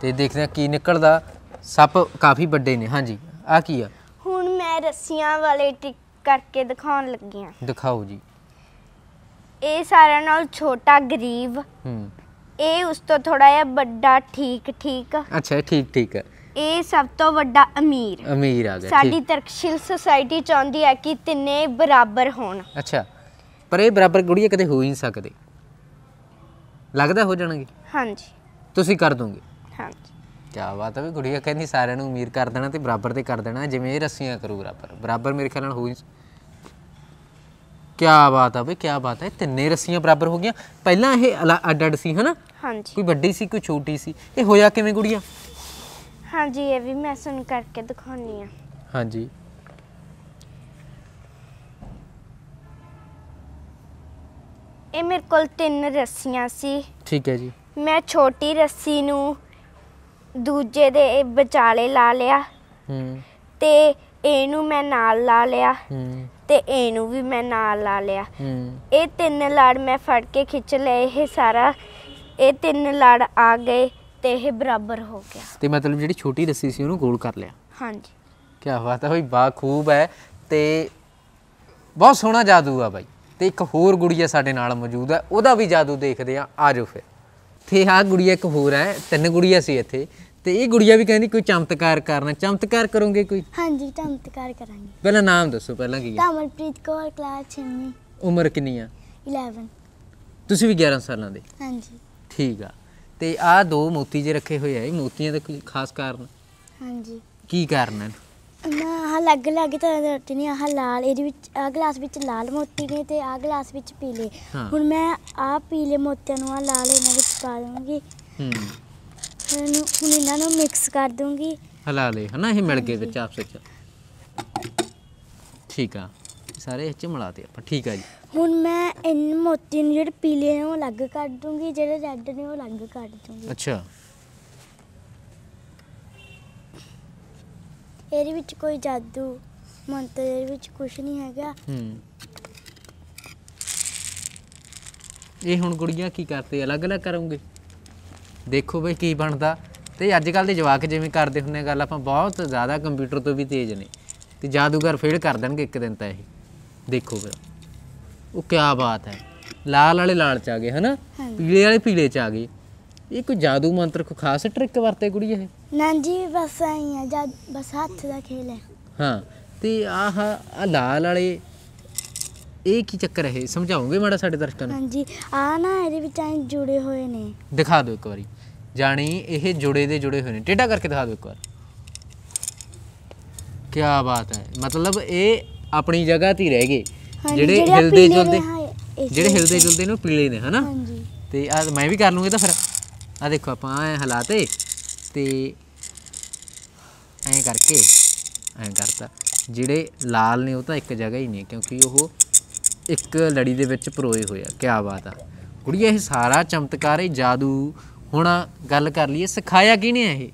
ਤੇ ਦੇਖਦੇ ਆ ਕੀ ਨਿਕਲਦਾ ਸੱਪ ਕਾਫੀ ਵੱਡੇ ਨੇ ਹਾਂਜੀ ਆ ਕੀ ਆ ਹੁਣ ਮੈਂ ਰੱਸੀਆਂ ਵਾਲੇ ਟ੍ਰਿਕ ਕਰਕੇ ਦਿਖਾਉਣ ਲੱਗੀ ਆ ਦਿਖਾਓ ਜੀ ਇਹ ਸਾਰਿਆਂ ਨਾਲ ਛੋਟਾ ਗਰੀਬ ਹੂੰ ਇਹ ਉਸ ਤੋਂ ਥੋੜਾ ਜਿਹਾ ਵੱਡਾ ਠੀਕ ਠੀਕ ਅੱਛਾ ਠੀਕ ਠੀਕ ਇਹ ਸਭ ਤੋਂ ਵੱਡਾ ਅਮੀਰ ਅਮੀਰ ਆ ਗਿਆ ਸਾਡੀ ਤਰਕਸ਼ੀਲ ਸੁਸਾਇਟੀ ਚਾਹੁੰਦੀ ਹੈ ਕਿ ਤਿੰਨੇ ਬਰਾਬਰ ਹੋਣ ਅੱਛਾ ਪਰ ਇਹ ਬਰਾਬਰ ਗੁੜੀਆ ਕਦੇ ਹੋ ਹੀ ਨਹੀਂ ਸਕਦੇ ਲੱਗਦਾ ਹੋ ਜਾਣਗੇ ਹਾਂਜੀ ਤੁਸੀਂ ਕਰ ਦੋਗੇ ਹਾਂਜੀ ਕੀ ਬਾਤ ਹੈ ਵੀ ਗੁੜੀਆ ਕਹਿੰਦੀ ਸਾਰਿਆਂ ਨੂੰ ਅਮੀਰ ਕਰ ਦੇਣਾ ਤੇ ਬਰਾਬਰ ਤੇ ਕਰ ਦੇਣਾ ਜਿਵੇਂ ਇਹ ਰੱਸੀਆਂ ਕਰੂ ਬਰਾਬਰ ਬਰਾਬਰ ਮੇਰੇ ਖਿਆਲ ਨਾਲ ਹੋ ਹੀ ਨਹੀਂ ਕਿਆ ਬਾਤ ਆ ਬਈ ਕਿਆ ਬਾਤ ਹੈ ਤਿੰਨੇ ਰੱਸੀਆਂ ਬਰਾਬਰ ਹੋ ਗਈਆਂ ਪਹਿਲਾਂ ਇਹ ਅੱਡ ਅੱਡ ਸੀ ਹਨਾ ਹਾਂਜੀ ਕੋਈ ਵੱਡੀ ਸੀ ਕੋਈ ਛੋਟੀ ਸੀ ਇਹ ਹੋਇਆ ਕਿਵੇਂ ਗੁੜੀਆ ਹਾਂਜੀ ਇਹ ਵੀ ਮੈਂ ਸੁਣ ਕਰਕੇ ਦਿਖਾਉਣੀ ਆ ਹਾਂਜੀ ਇਹ ਮੇਰੇ ਕੋਲ ਤਿੰਨ ਰੱਸੀਆਂ ਸੀ ਠੀਕ ਹੈ ਜੀ ਮੈਂ ਛੋਟੀ ਰੱਸੀ ਨੂੰ ਦੂਜੇ ਦੇ ਵਿਚਾਲੇ ਲਾ ਲਿਆ ਹੂੰ ਤੇ ਇਹਨੂੰ ਮੈਂ ਨਾਲ ਲਾ ਲਿਆ ਹੂੰ ਤੇ ਇਹਨੂੰ ਵੀ ਮੈਂ ਨਾਲ ਲਾ ਲਿਆ ਇਹ ਤਿੰਨ ਲੜ ਮੈਂ ਫੜ ਕੇ ਖਿੱਚ ਲਏ ਇਹ ਸਾਰਾ ਇਹ ਤਿੰਨ ਲੜ ਆ ਗਏ ਤੇ ਇਹ ਬਰਾਬਰ ਹੋ ਗਿਆ ਤੇ ਮਤਲਬ ਜਿਹੜੀ ਛੋਟੀ ਰੱਸੀ ਸੀ ਉਹਨੂੰ ਗੋਲ ਕਰ ਲਿਆ ਹਾਂਜੀ ਕੀ ਬਾਤ ਹੈ ਬਈ ਬਾ ਖੂਬ ਹੈ ਤੇ ਬਹੁਤ ਸੋਹਣਾ ਜਾਦੂ ਆ ਬਾਈ ਤੇ ਇੱਕ ਹੋਰ ਗੁੜੀਆ ਸਾਡੇ ਨਾਲ ਮੌਜੂਦ ਹੈ ਉਹਦਾ ਵੀ ਜਾਦੂ ਦੇਖਦੇ ਆ ਆਜੋ ਫਿਰ ਤੇ ਆ ਗੁੜੀਆ ਇੱਕ ਹੋਰ ਹੈ ਤਿੰਨ ਗੁੜੀਆ ਸੀ ਇੱਥੇ ਤੇ ਇਹ ਗੁੜੀਆ ਵੀ ਕਹਿੰਦੀ ਕੋਈ ਚਮਤਕਾਰ ਕਰਨਾ ਚਮਤਕਾਰ ਕਰੋਗੇ ਕੋਈ ਹਾਂਜੀ ਚਮਤਕਾਰ ਕਰਾਂਗੇ ਪਹਿਲਾਂ ਨਾਮ ਦੱਸੋ ਪਹਿਲਾਂ ਕੀ ਹੈ ਕਮਲਪ੍ਰੀਤ ਕੌਰ ਕਲਾਸ 6 ਉਮਰ ਕਿੰਨੀ ਆ 11 ਤੁਸੀਂ ਵੀ 11 ਸਾਲਾਂ ਦੇ ਹਾਂਜੀ ਠੀਕ ਆ ਤੇ ਆ ਦੋ ਮੋਤੀ ਜੇ ਰੱਖੇ ਹੋਏ ਆ ਇਹ ਮੋਤੀਆਂ ਦਾ ਕੋਈ ਖਾਸ ਕਾਰਨ ਹਾਂਜੀ ਕੀ ਕਾਰਨ ਹੈ ਨਾ ਆ ਅਲੱਗ ਅਲੱਗ ਤਰ੍ਹਾਂ ਦੇ ਰੋਟੀ ਨੇ ਆਹ ਲਾਲ ਇਹਦੇ ਵਿੱਚ ਆਹ ਗਲਾਸ ਵਿੱਚ ਲਾਲ ਮੋਤੀ ਨੇ ਤੇ ਆਹ ਗਲਾਸ ਵਿੱਚ ਪੀਲੇ ਹੁਣ ਮੈਂ ਆਹ ਪੀਲੇ ਮੋਤੀਆਂ ਨੂੰ ਆਹ ਲਾਲ ਇਹਨਾਂ ਵਿੱਚ ਪਾ ਦਵਾਂਗੀ ਹੂੰ ਨੂੰ ਹੁਣ ਇਹਨਾਂ ਨੂੰ ਮਿਕਸ ਕਰ ਦੂੰਗੀ ਹਲਾ ਲੈ ਹਨਾ ਇਹ ਮਿਲ ਗਏ ਵਿੱਚ ਆਪਸ ਵਿੱਚ ਠੀਕ ਆ ਸਾਰੇ ਇਹ ਚ ਮਿਲਾਤੇ ਆਪਾਂ ਠੀਕ ਆ ਜੀ ਹੁਣ ਮੈਂ ਇਹਨ ਮੋਤੀ ਨੂੰ ਜਿਹੜੇ ਪੀਲੇ ਨੇ ਉਹ ਅਲੱਗ ਕਰ ਦੂੰਗੀ ਜਿਹੜੇ ਰੈੱਡ ਨੇ ਉਹ ਅਲੱਗ ਕਰ ਦੂੰਗੀ ਅੱਛਾ ਇਹਦੇ ਵਿੱਚ ਕੋਈ ਜਾਦੂ ਮੰਤਰ ਇਹਦੇ ਵਿੱਚ ਕੁਝ ਨਹੀਂ ਹੈਗਾ ਹੂੰ ਇਹ ਹੁਣ ਗੁੜੀਆਂ ਕੀ ਕਰਤੇ ਅਲੱਗ-ਅਲੱਗ ਕਰੋਗੇ ਦੇਖੋ ਬਈ ਕੀ ਬਣਦਾ ਤੇ ਅੱਜ ਕੱਲ ਦੇ ਜਵਾਕ ਜਿਵੇਂ ਕਰਦੇ ਹੁੰਨੇ ਗੱਲ ਆਪਾਂ ਬਹੁਤ ਜ਼ਿਆਦਾ ਕੰਪਿਊਟਰ ਤੋਂ ਵੀ ਤੇਜ਼ ਨੇ ਤੇ ਜਾਦੂਗਰ ਫੇਲ ਕਰ ਦੇਣਗੇ ਇੱਕ ਦਿਨ ਤਾਂ ਇਹ ਦੇਖੋ ਫਿਰ ਉਹ ਕੀ ਬਾਤ ਹੈ ਲਾਲ ਵਾਲੇ ਲਾਲ ਚ ਆ ਗਏ ਹਨਾ ਪੀਲੇ ਵਾਲੇ ਪੀਲੇ ਚ ਆ ਗਏ ਇਹ ਕੋਈ ਜਾਦੂ ਮੰਤਰ ਕੋ ਖਾਸ ਟ੍ਰਿਕ ਵਰਤੇ ਕੁੜੀ ਇਹ ਨਾ ਜੀ ਬਸ ਆਈ ਆ ਬਸ ਹੱਥ ਦਾ ਖੇਲ ਹੈ ਹਾਂ ਤੇ ਆਹ ਆ ਲਾਲ ਵਾਲੇ ਇਹ ਕੀ ਚੱਕਰ ਹੈ ਸਮਝਾਓਗੇ ਮਾੜਾ ਸਾਡੇ ਦਰਸ਼ਕਾਂ ਨੂੰ ਹਾਂਜੀ ਆ ਨਾ ਇਹਦੇ ਵਿੱਚ ਐਂ ਜੁੜੇ ਹੋਏ ਨੇ ਦਿਖਾ ਦਿਓ ਇੱਕ ਵਾਰੀ ਜਾਣੀ ਇਹ ਜੁੜੇ ਦੇ ਜੁੜੇ ਹੋਏ ਨੇ ਟੇਡਾ ਕਰਕੇ ਦਿਖਾ ਦਿਓ ਇੱਕ ਵਾਰ ਕੀ ਬਾਤ ਹੈ ਮਤਲਬ ਇਹ ਆਪਣੀ ਜਗ੍ਹਾ ਤੇ ਹੀ ਰਹਿ ਗਏ ਜਿਹੜੇ ਹਿਲਦੇ ਜੁਲਦੇ ਜਿਹੜੇ ਹਿਲਦੇ ਜੁਲਦੇ ਨੂੰ ਪੀਲੇ ਨੇ ਹਨਾ ਤੇ ਆ ਮੈਂ ਵੀ ਕਰ ਲੂੰਗਾ ਤਾਂ ਫਿਰ ਆ ਦੇਖੋ ਆਪਾਂ ਐ ਹਲਾਤੇ ਤੇ ਐ ਕਰਕੇ ਐ ਕਰਤਾ ਜਿਹੜੇ ਲਾਲ ਨੇ ਉਹ ਤਾਂ ਇੱਕ ਜਗ੍ਹਾ ਹੀ ਨੇ ਕਿਉਂਕਿ ਉਹ ਇੱਕ ਲੜੀ ਦੇ ਵਿੱਚ ਪਰੋਏ ਹੋਇਆ ਕੀ ਬਾਤ ਆ ਕੁੜੀਏ ਇਹ ਸਾਰਾ ਚਮਤਕਾਰ ਇਹ ਜਾਦੂ ਹੁਣ ਗੱਲ ਕਰ ਲਈਏ ਸਿਖਾਇਆ ਕਿਹਨੇ ਇਹ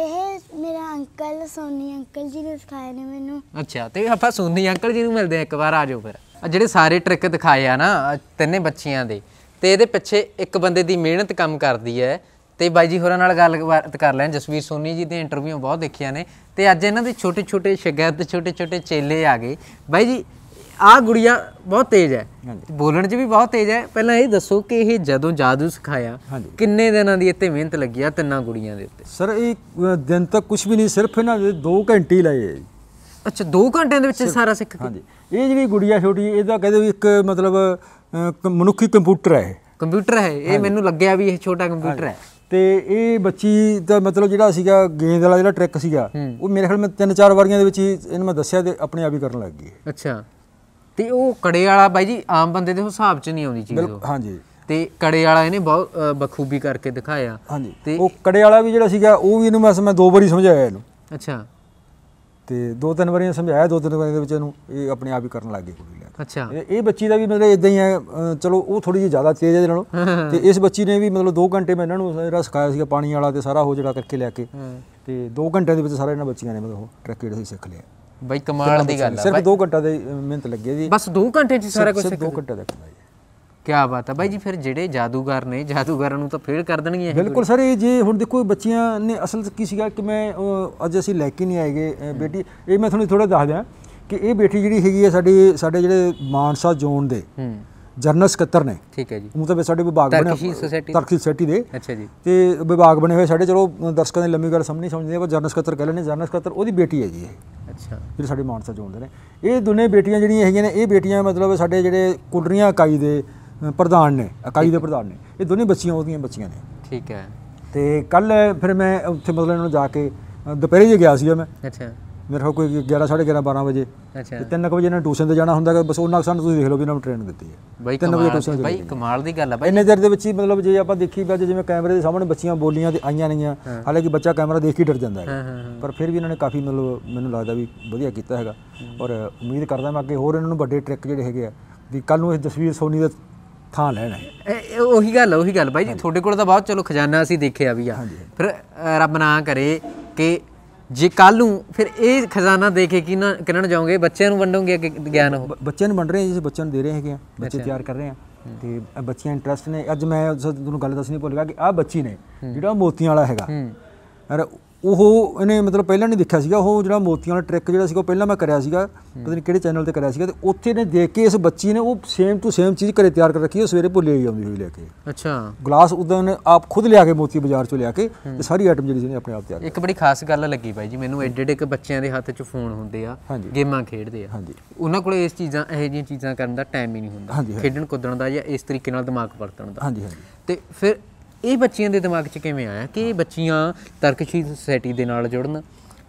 ਇਹ ਮੇਰਾ ਅੰਕਲ ਸੋਨੀ ਅੰਕਲ ਜੀ ਨੇ ਸਿਖਾਇਆ ਨੇ ਮੈਨੂੰ ਅੱਛਾ ਤੇ ਆਪਾਂ ਸੋਨੀ ਅੰਕਲ ਜੀ ਨੂੰ ਮਿਲਦੇ ਆ ਇੱਕ ਵਾਰ ਆ ਜਾਓ ਫਿਰ ਆ ਜਿਹੜੇ ਸਾਰੇ ਟ੍ਰਿਕ ਦਿਖਾਏ ਆ ਨਾ ਤਿੰਨੇ ਬੱਚਿਆਂ ਦੇ ਤੇ ਇਹਦੇ ਪਿੱਛੇ ਇੱਕ ਬੰਦੇ ਦੀ ਮਿਹਨਤ ਕੰਮ ਕਰਦੀ ਹੈ ਤੇ ਬਾਈ ਜੀ ਹੋਰਾਂ ਨਾਲ ਗੱਲਬਾਤ ਕਰ ਲੈਣ ਜਸਵੀਰ ਸੋਨੀ ਜੀ ਦੇ ਇੰਟਰਵਿਊ ਬਹੁਤ ਦੇਖਿਆ ਨੇ ਤੇ ਅੱਜ ਇਹਨਾਂ ਦੇ ਛੋਟੇ ਛੋਟੇ ਸ਼ਾਗਿਰਦ ਛੋਟੇ ਛੋਟੇ ਚੇਲੇ ਆ ਗਏ ਬਾਈ ਜੀ ਆ ਗੁੜੀਆ ਬਹੁਤ ਤੇਜ਼ ਹੈ ਬੋਲਣ 'ਚ ਵੀ ਬਹੁਤ ਤੇਜ਼ ਹੈ ਪਹਿਲਾਂ ਇਹ ਦੱਸੋ ਕਿ ਇਹ ਜਦੋਂ ਜਾਦੂ ਸਿਖਾਇਆ ਕਿੰਨੇ ਦਿਨਾਂ ਦੀ ਇੱਥੇ ਮਿਹਨਤ ਲੱਗੀ ਆ ਤਿੰਨਾਂ ਗੁੜੀਆਂ ਦੇ ਉੱਤੇ ਸਰ ਇਹ ਦਿਨ ਤੱਕ ਕੁਝ ਵੀ ਨਹੀਂ ਸਿਰਫ ਇਹਨਾਂ ਦੇ 2 ਘੰਟੇ ਲਾਏ ਹੈ ਅੱਛਾ 2 ਘੰਟਿਆਂ ਦੇ ਵਿੱਚ ਸਾਰਾ ਸਿੱਖ ਹਾਂਜੀ ਇਹ ਜਿਹੜੀ ਗੁੜੀਆ ਛੋਟੀ ਇਹਦਾ ਕਹਿੰਦੇ ਵੀ ਇੱਕ ਮਤਲਬ ਮਨੁੱਖੀ ਕੰਪਿਊਟਰ ਹੈ ਕੰਪਿਊਟਰ ਹੈ ਇਹ ਮੈਨੂੰ ਲੱਗਿਆ ਵੀ ਇਹ ਛੋਟਾ ਕੰਪਿਊਟਰ ਹੈ ਤੇ ਇਹ ਬੱਚੀ ਦਾ ਮਤਲਬ ਜਿਹੜਾ ਸੀਗਾ ਗੇਂਦ ਵਾਲਾ ਜਿਹੜਾ ਟ੍ਰਿਕ ਸੀਗਾ ਉਹ ਮੇਰੇ ਖਿਆਲ ਮੈਂ ਤਿੰਨ ਚਾਰ ਵਾਰੀਆਂ ਦੇ ਵਿੱਚ ਇਹਨਾਂ ਇਹਨੂੰ ਮੈਂ ਦੱਸਿਆ ਤੇ ਆਪਣੇ ਆਪ ਹੀ ਕਰਨ ਲੱਗ ਗਈ ਅੱਛਾ ਤੇ ਉਹ ਕੜੇ ਵਾਲਾ ਬਾਈ ਜੀ ਆਮ ਬੰਦੇ ਦੇ ਹਿਸਾਬ 'ਚ ਨਹੀਂ ਆਉਂਦੀ ਚੀਜ਼ ਉਹ ਹਾਂਜੀ ਤੇ ਕੜੇ ਵਾਲਾ ਇਹਨੇ ਬਹੁਤ ਬਖੂਬੀ ਕਰਕੇ ਦਿਖਾਇਆ ਹਾਂਜੀ ਤੇ ਉਹ ਕੜੇ ਵਾਲਾ ਵੀ ਜਿਹੜਾ ਸੀਗਾ ਉਹ ਵੀ ਇਹਨੂੰ ਮੈਂ ਦੋ ਵਾਰੀ ਸਮਝਾਇਆ ਇਹਨੂੰ ਅੱਛਾ ਤੇ ਦੋ ਤਿੰਨ ਵਾਰੀ ਸਮਝਾਇਆ ਦੋ ਤਿੰਨ ਵਾਰੀ ਦੇ ਵਿੱਚ ਇਹਨੂੰ ਇਹ ਆਪਣੇ ਆਪ ਹੀ ਕਰਨ ਲੱਗ ਗਈ ਕੁੜੀ ਲੈ ਅੱਛਾ ਇਹ ਬੱਚੀ ਦਾ ਵੀ ਮਤਲਬ ਇਦਾਂ ਹੀ ਹੈ ਚਲੋ ਉਹ ਥੋੜੀ ਜਿਹੀ ਜ਼ਿਆਦਾ ਤੇਜ਼ ਹੈ ਇਹਨਾਂ ਨੂੰ ਤੇ ਇਸ ਬੱਚੀ ਨੇ ਵੀ ਮਤਲਬ 2 ਘੰਟੇ ਮੈਂ ਇਹਨਾਂ ਨੂੰ ਜਿਹੜਾ ਸਿਖਾਇਆ ਸੀਗਾ ਪਾਣੀ ਵਾਲਾ ਤੇ ਸਾਰਾ ਹੋ ਜਿਹੜਾ ਕਰਕੇ ਲੈ ਕੇ ਤੇ 2 ਘੰਟੇ ਦੇ ਵਿੱਚ ਸਾਰੇ ਇਹਨਾਂ ਬੱਚੀਆਂ ਨੇ ਮਤਲਬ ਉਹ ਟ੍ਰੈਕ ਜਿਹੜਾ ਸੀ ਸਿੱਖ ਲਿਆ ਬਈ ਕਮਾਲ ਦੀ ਗੱਲ ਹੈ ਸਿਰਫ 2 ਘੰਟਾ ਦੀ ਮਿਹਨਤ ਲੱਗੀ ਜੀ ਬਸ 2 ਘੰਟੇ 'ਚ ਸਾਰਾ ਕੁਝ ਸਿਰਫ 2 ਘੰਟੇ ਦਾ ਕੰਮ ਕੀ ਬਾਤ ਹੈ ਬਾਈ ਜੀ ਫਿਰ ਜਿਹੜੇ ਜਾਦੂਗਰ ਨੇ ਜਾਦੂਗਰਾਂ ਨੂੰ ਤਾਂ ਫੇਲ ਕਰ ਦੇਣਗੇ ਇਹ ਬਿਲਕੁਲ ਸਰ ਇਹ ਜੇ ਹੁਣ ਦੇਖੋ ਬੱਚੀਆਂ ਨੇ ਅਸਲ ਕੀ ਸੀਗਾ ਕਿ ਮੈਂ ਅੱਜ ਅਸੀਂ ਲੈ ਕੇ ਨਹੀਂ ਆਏਗੇ ਬੇਟੀ ਇਹ ਮੈਂ ਤੁਹਾਨੂੰ ਥੋੜਾ ਦੱਸ ਦਿਆਂ ਕਿ ਇਹ ਬੇਟੀ ਜਿਹੜੀ ਹੈਗੀ ਹੈ ਸਾਡੀ ਸਾਡੇ ਜਿਹੜੇ ਮਾਨਸਾ ਜ਼ੋਨ ਦੇ ਹੂੰ ਜਰਨਲ ਸਕੱਤਰ ਨੇ ਠੀਕ ਹੈ ਜੀ ਉਹ ਤਾਂ ਸਾਡੇ ਵਿਭਾਗ ਬਣੇ ਤਰਕੀ ਸੋਸਾਇਟੀ ਤਰਕੀ ਸੋਸਾਇਟੀ ਦੇ ਅੱਛਾ ਜੀ ਤੇ ਵਿਭਾਗ ਬਣੇ ਹੋਏ ਸਾਡੇ ਚਲੋ ਦਰਸ਼ਕਾਂ ਦੀ ਲੰਮੀ ਗੱਲ ਸਮਝ ਨਹੀਂ ਸਮਝਦੇ ਪਰ ਜਰਨਲ ਸਕੱਤਰ ਕਹਿੰਦੇ ਨੇ ਜਰਨਲ ਸਕੱਤਰ ਉਹਦੀ ਬੇਟੀ ਹੈ ਜੀ ਇਹ ਅੱਛਾ ਜਿਹੜੇ ਸਾਡੇ ਮਾਨਸਾ ਚੋਂ ਹੁੰਦੇ ਨੇ ਇਹ ਦੋਨੇ ਬੇਟੀਆਂ ਜਿਹੜੀਆਂ ਹੈਗੀਆਂ ਨੇ ਇਹ ਬੇਟੀਆਂ ਮਤਲਬ ਸਾਡੇ ਜਿਹੜੇ ਕੁਲਰੀਆਂ ਇਕਾਈ ਦੇ ਪ੍ਰਧਾਨ ਨੇ ਇਕਾਈ ਦੇ ਪ੍ਰਧਾਨ ਨੇ ਇਹ ਦੋਨੇ ਬੱਚੀਆਂ ਉਹਦੀਆਂ ਬੱਚੀਆਂ ਨੇ ਠੀਕ ਹੈ ਤੇ ਕੱਲ ਫਿਰ ਮੈਂ ਉੱਥੇ ਮਤਲਬ ਇਹਨਾਂ ਨੂੰ ਜਾ ਕੇ ਦੁਪਹਿਰੇ ਜੇ ਗਿਆ ਸੀ ਮੈਂ ਅੱਛਾ ਕੋਲ ਕੋਈ 11 11:30 12 ਵਜੇ ਅੱਛਾ ਤੇ 3 ਵਜੇ ਇਹਨਾਂ ਟਿਊਸ਼ਨ ਤੇ ਜਾਣਾ ਹੁੰਦਾ ਕਿ ਬਸ ਉਹਨਾਂ ਸਾਨੂੰ ਤੁਸੀਂ ਦੇਖ ਲਓ ਵੀ ਇਹਨਾਂ ਨੂੰ ਟ੍ਰੇਨਿੰਗ ਦਿੱਤੀ ਹੈ ਬਾਈ ਕਮਾਲ ਬਾਈ ਕਮਾਲ ਦੀ ਗੱਲ ਆ ਬਾਈ ਇੰਨੇ ਦਿਨ ਦੇ ਵਿੱਚ ਹੀ ਮਤਲਬ ਜੇ ਆਪਾਂ ਦੇਖੀ ਬਾ ਜਿਵੇਂ ਕੈਮਰੇ ਦੇ ਸਾਹਮਣੇ ਬੱਚੀਆਂ ਬੋਲੀਆਂ ਤੇ ਆਈਆਂ ਨਹੀਂਆਂ ਹਾਲਾਂਕਿ ਬੱਚਾ ਕੈਮਰਾ ਦੇਖ ਕੇ ਡਰ ਜਾਂਦਾ ਹੈ ਪਰ ਫਿਰ ਵੀ ਇਹਨਾਂ ਨੇ ਕਾਫੀ ਮਤਲਬ ਮੈਨੂੰ ਲੱਗਦਾ ਵੀ ਵਧੀਆ ਕੀਤਾ ਹੈਗਾ ਔਰ ਉਮੀਦ ਕਰਦਾ ਮੈਂ ਅੱਗੇ ਹੋਰ ਇਹਨਾਂ ਨੂੰ ਵੱਡੇ ਟ੍ਰਿਕ ਜਿਹੜੇ ਹੈਗੇ ਆ ਵੀ ਕੱਲ ਨੂੰ ਇਸ ਤਸਵੀਰ ਸੋਨੀ ਦਾ ਥਾਂ ਲੈਣਾ ਹੈ ਉਹੀ ਗੱਲ ਉਹੀ ਗੱਲ ਬਾਈ ਜੀ ਤੁਹਾਡੇ ਕੋਲ ਤਾਂ ਬਹੁਤ ਚਲੋ ਖਜ਼ਾਨਾ ਅਸੀਂ ਦੇਖਿਆ ਵੀ ਆ ਫਿਰ ਰੱਬ ਨਾ ਕਰੇ ਕਿ ਜੇ ਕੱਲ ਨੂੰ ਫਿਰ ਇਹ ਖਜ਼ਾਨਾ ਦੇ ਕੇ ਕਿਨਾਂ ਕਿਨਾਂ ਜਾਓਗੇ ਬੱਚਿਆਂ ਨੂੰ ਵੰਡੋਗੇ ਗਿਆਨ ਉਹ ਬੱਚਿਆਂ ਨੂੰ ਵੰਡ ਰਹੇ ਜਿਵੇਂ ਬੱਚਿਆਂ ਨੂੰ ਦੇ ਰਹੇ ਹੈਗੇ ਆ ਬੱਚੇ ਤਿਆਰ ਕਰ ਰਹੇ ਆ ਤੇ ਬੱਚਿਆਂ ਇੰਟਰਸਟ ਨੇ ਅੱਜ ਮੈਂ ਤੁਹਾਨੂੰ ਗੱਲ ਦੱਸਣੀ ਭੁੱਲ ਗਿਆ ਕਿ ਆ ਬੱਚੀ ਨੇ ਜਿਹੜਾ ਮੋਤੀਆਂ ਵਾਲਾ ਹੈਗਾ ਯਾਰ ਉਹ ਇਹਨੇ ਮਤਲਬ ਪਹਿਲਾਂ ਨਹੀਂ ਦੇਖਿਆ ਸੀਗਾ ਉਹ ਜਿਹੜਾ ਮੋਤੀਆਂ ਵਾਲਾ ਟ੍ਰਿਕ ਜਿਹੜਾ ਸੀਗਾ ਉਹ ਪਹਿਲਾਂ ਮੈਂ ਕਰਿਆ ਸੀਗਾ ਪਤਾ ਨਹੀਂ ਕਿਹੜੇ ਚੈਨਲ ਤੇ ਕਰਿਆ ਸੀਗਾ ਤੇ ਉੱਥੇ ਨੇ ਦੇਖ ਕੇ ਇਸ ਬੱਚੀ ਨੇ ਉਹ ਸੇਮ ਟੂ ਸੇਮ ਚੀਜ਼ ਘਰੇ ਤਿਆਰ ਕਰ ਰੱਖੀ ਉਹ ਸਵੇਰੇ ਭੁੱਲੇ ਹੀ ਆਉਂਦੀ ਹੋਈ ਲੈ ਕੇ ਅੱਛਾ ਗਲਾਸ ਉਦੋਂ ਨੇ ਆਪ ਖੁਦ ਲਿਆ ਕੇ ਮੋਤੀ ਬਾਜ਼ਾਰ ਚੋਂ ਲਿਆ ਕੇ ਤੇ ਸਾਰੀ ਆਈਟਮ ਜਿਹੜੀ ਸੀ ਨੇ ਆਪਣੇ ਆਪ ਤਿਆਰ ਇੱਕ ਬੜੀ ਖਾਸ ਗੱਲ ਲੱਗੀ ਬਾਈ ਜੀ ਮੈਨੂੰ ਐਡੇ ਐਡੇ ਬੱਚਿਆਂ ਦੇ ਹੱਥ 'ਚ ਫੋਨ ਹੁੰਦੇ ਆ ਗੇਮਾਂ ਖੇਡਦੇ ਆ ਹਾਂਜੀ ਉਹਨਾਂ ਕੋਲੇ ਇਸ ਚੀਜ਼ਾਂ ਇਹੋ ਜਿਹੀਆਂ ਚੀਜ਼ਾਂ ਕਰਨ ਦਾ ਟਾਈਮ ਹੀ ਨਹੀਂ ਹੁੰਦਾ ਖੇਡਣ ਕੁੱਦਣ ਦਾ ਜਾਂ ਇਸ ਤਰੀਕੇ ਨਾਲ ਦਿਮਾਗ ਵਰਤਣ ਦਾ ਹਾਂਜੀ ਹਾਂਜੀ ਤੇ ਫਿਰ ਇਹ ਬੱਚਿਆਂ ਦੇ ਦਿਮਾਗ 'ਚ ਕਿਵੇਂ ਆਇਆ ਕਿ ਬੱਚੀਆਂ ਤਰਕਸ਼ੀਲ ਸੋਸਾਇਟੀ ਦੇ ਨਾਲ ਜੁੜਨ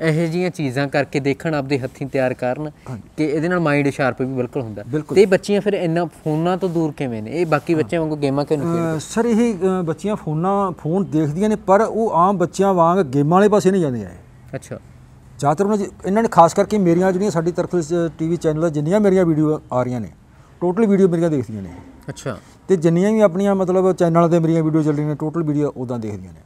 ਇਹੋ ਜਿਹੀਆਂ ਚੀਜ਼ਾਂ ਕਰਕੇ ਦੇਖਣ ਆਪਦੇ ਹੱਥੀਂ ਤਿਆਰ ਕਰਨ ਕਿ ਇਹਦੇ ਨਾਲ ਮਾਈਂਡ ਸ਼ਾਰਪ ਵੀ ਬਿਲਕੁਲ ਹੁੰਦਾ ਤੇ ਬੱਚੀਆਂ ਫਿਰ ਇੰਨਾ ਫੋਨਾਂ ਤੋਂ ਦੂਰ ਕਿਵੇਂ ਨੇ ਇਹ ਬਾਕੀ ਬੱਚਿਆਂ ਵਾਂਗੂ ਗੇਮਾਂ ਕਿਉਂ ਨਹੀਂ ਖੇਡਦੇ ਸਰ ਇਹ ਬੱਚੀਆਂ ਫੋਨਾਂ ਫੋਨ ਦੇਖਦੀਆਂ ਨੇ ਪਰ ਉਹ ਆਮ ਬੱਚਿਆਂ ਵਾਂਗ ਗੇਮਾਂ ਵਾਲੇ ਪਾਸੇ ਨਹੀਂ ਜਾਂਦੇ ਆ ਅੱਛਾ ਜਾਤਰ ਉਹਨਾਂ ਇਹਨਾਂ ਨੇ ਖਾਸ ਕਰਕੇ ਮੇਰੀਆਂ ਜਿਹੜੀਆਂ ਸਾਡੀ ਤਰਫ ਟੀਵੀ ਚੈਨਲ ਜਿੰਨੀਆਂ ਮੇਰੀਆਂ ਵੀਡੀਓ ਆ ਰਹੀਆਂ ਨੇ ਟੋਟਲ ਵੀਡੀਓ ਮੇਰੀਆਂ ਦੇਖਦੀਆਂ ਨੇ ਅੱਛਾ ਤੇ ਜਿੰਨੀਆਂ ਵੀ ਆਪਣੀਆਂ ਮਤਲਬ ਚੈਨਲ ਤੇ ਮੇਰੀਆਂ ਵੀਡੀਓ ਚੱਲਦੀਆਂ ਨੇ ਟੋਟਲ ਵੀਡੀਓ ਉਦਾਂ ਦੇਖਦੀਆਂ ਨੇ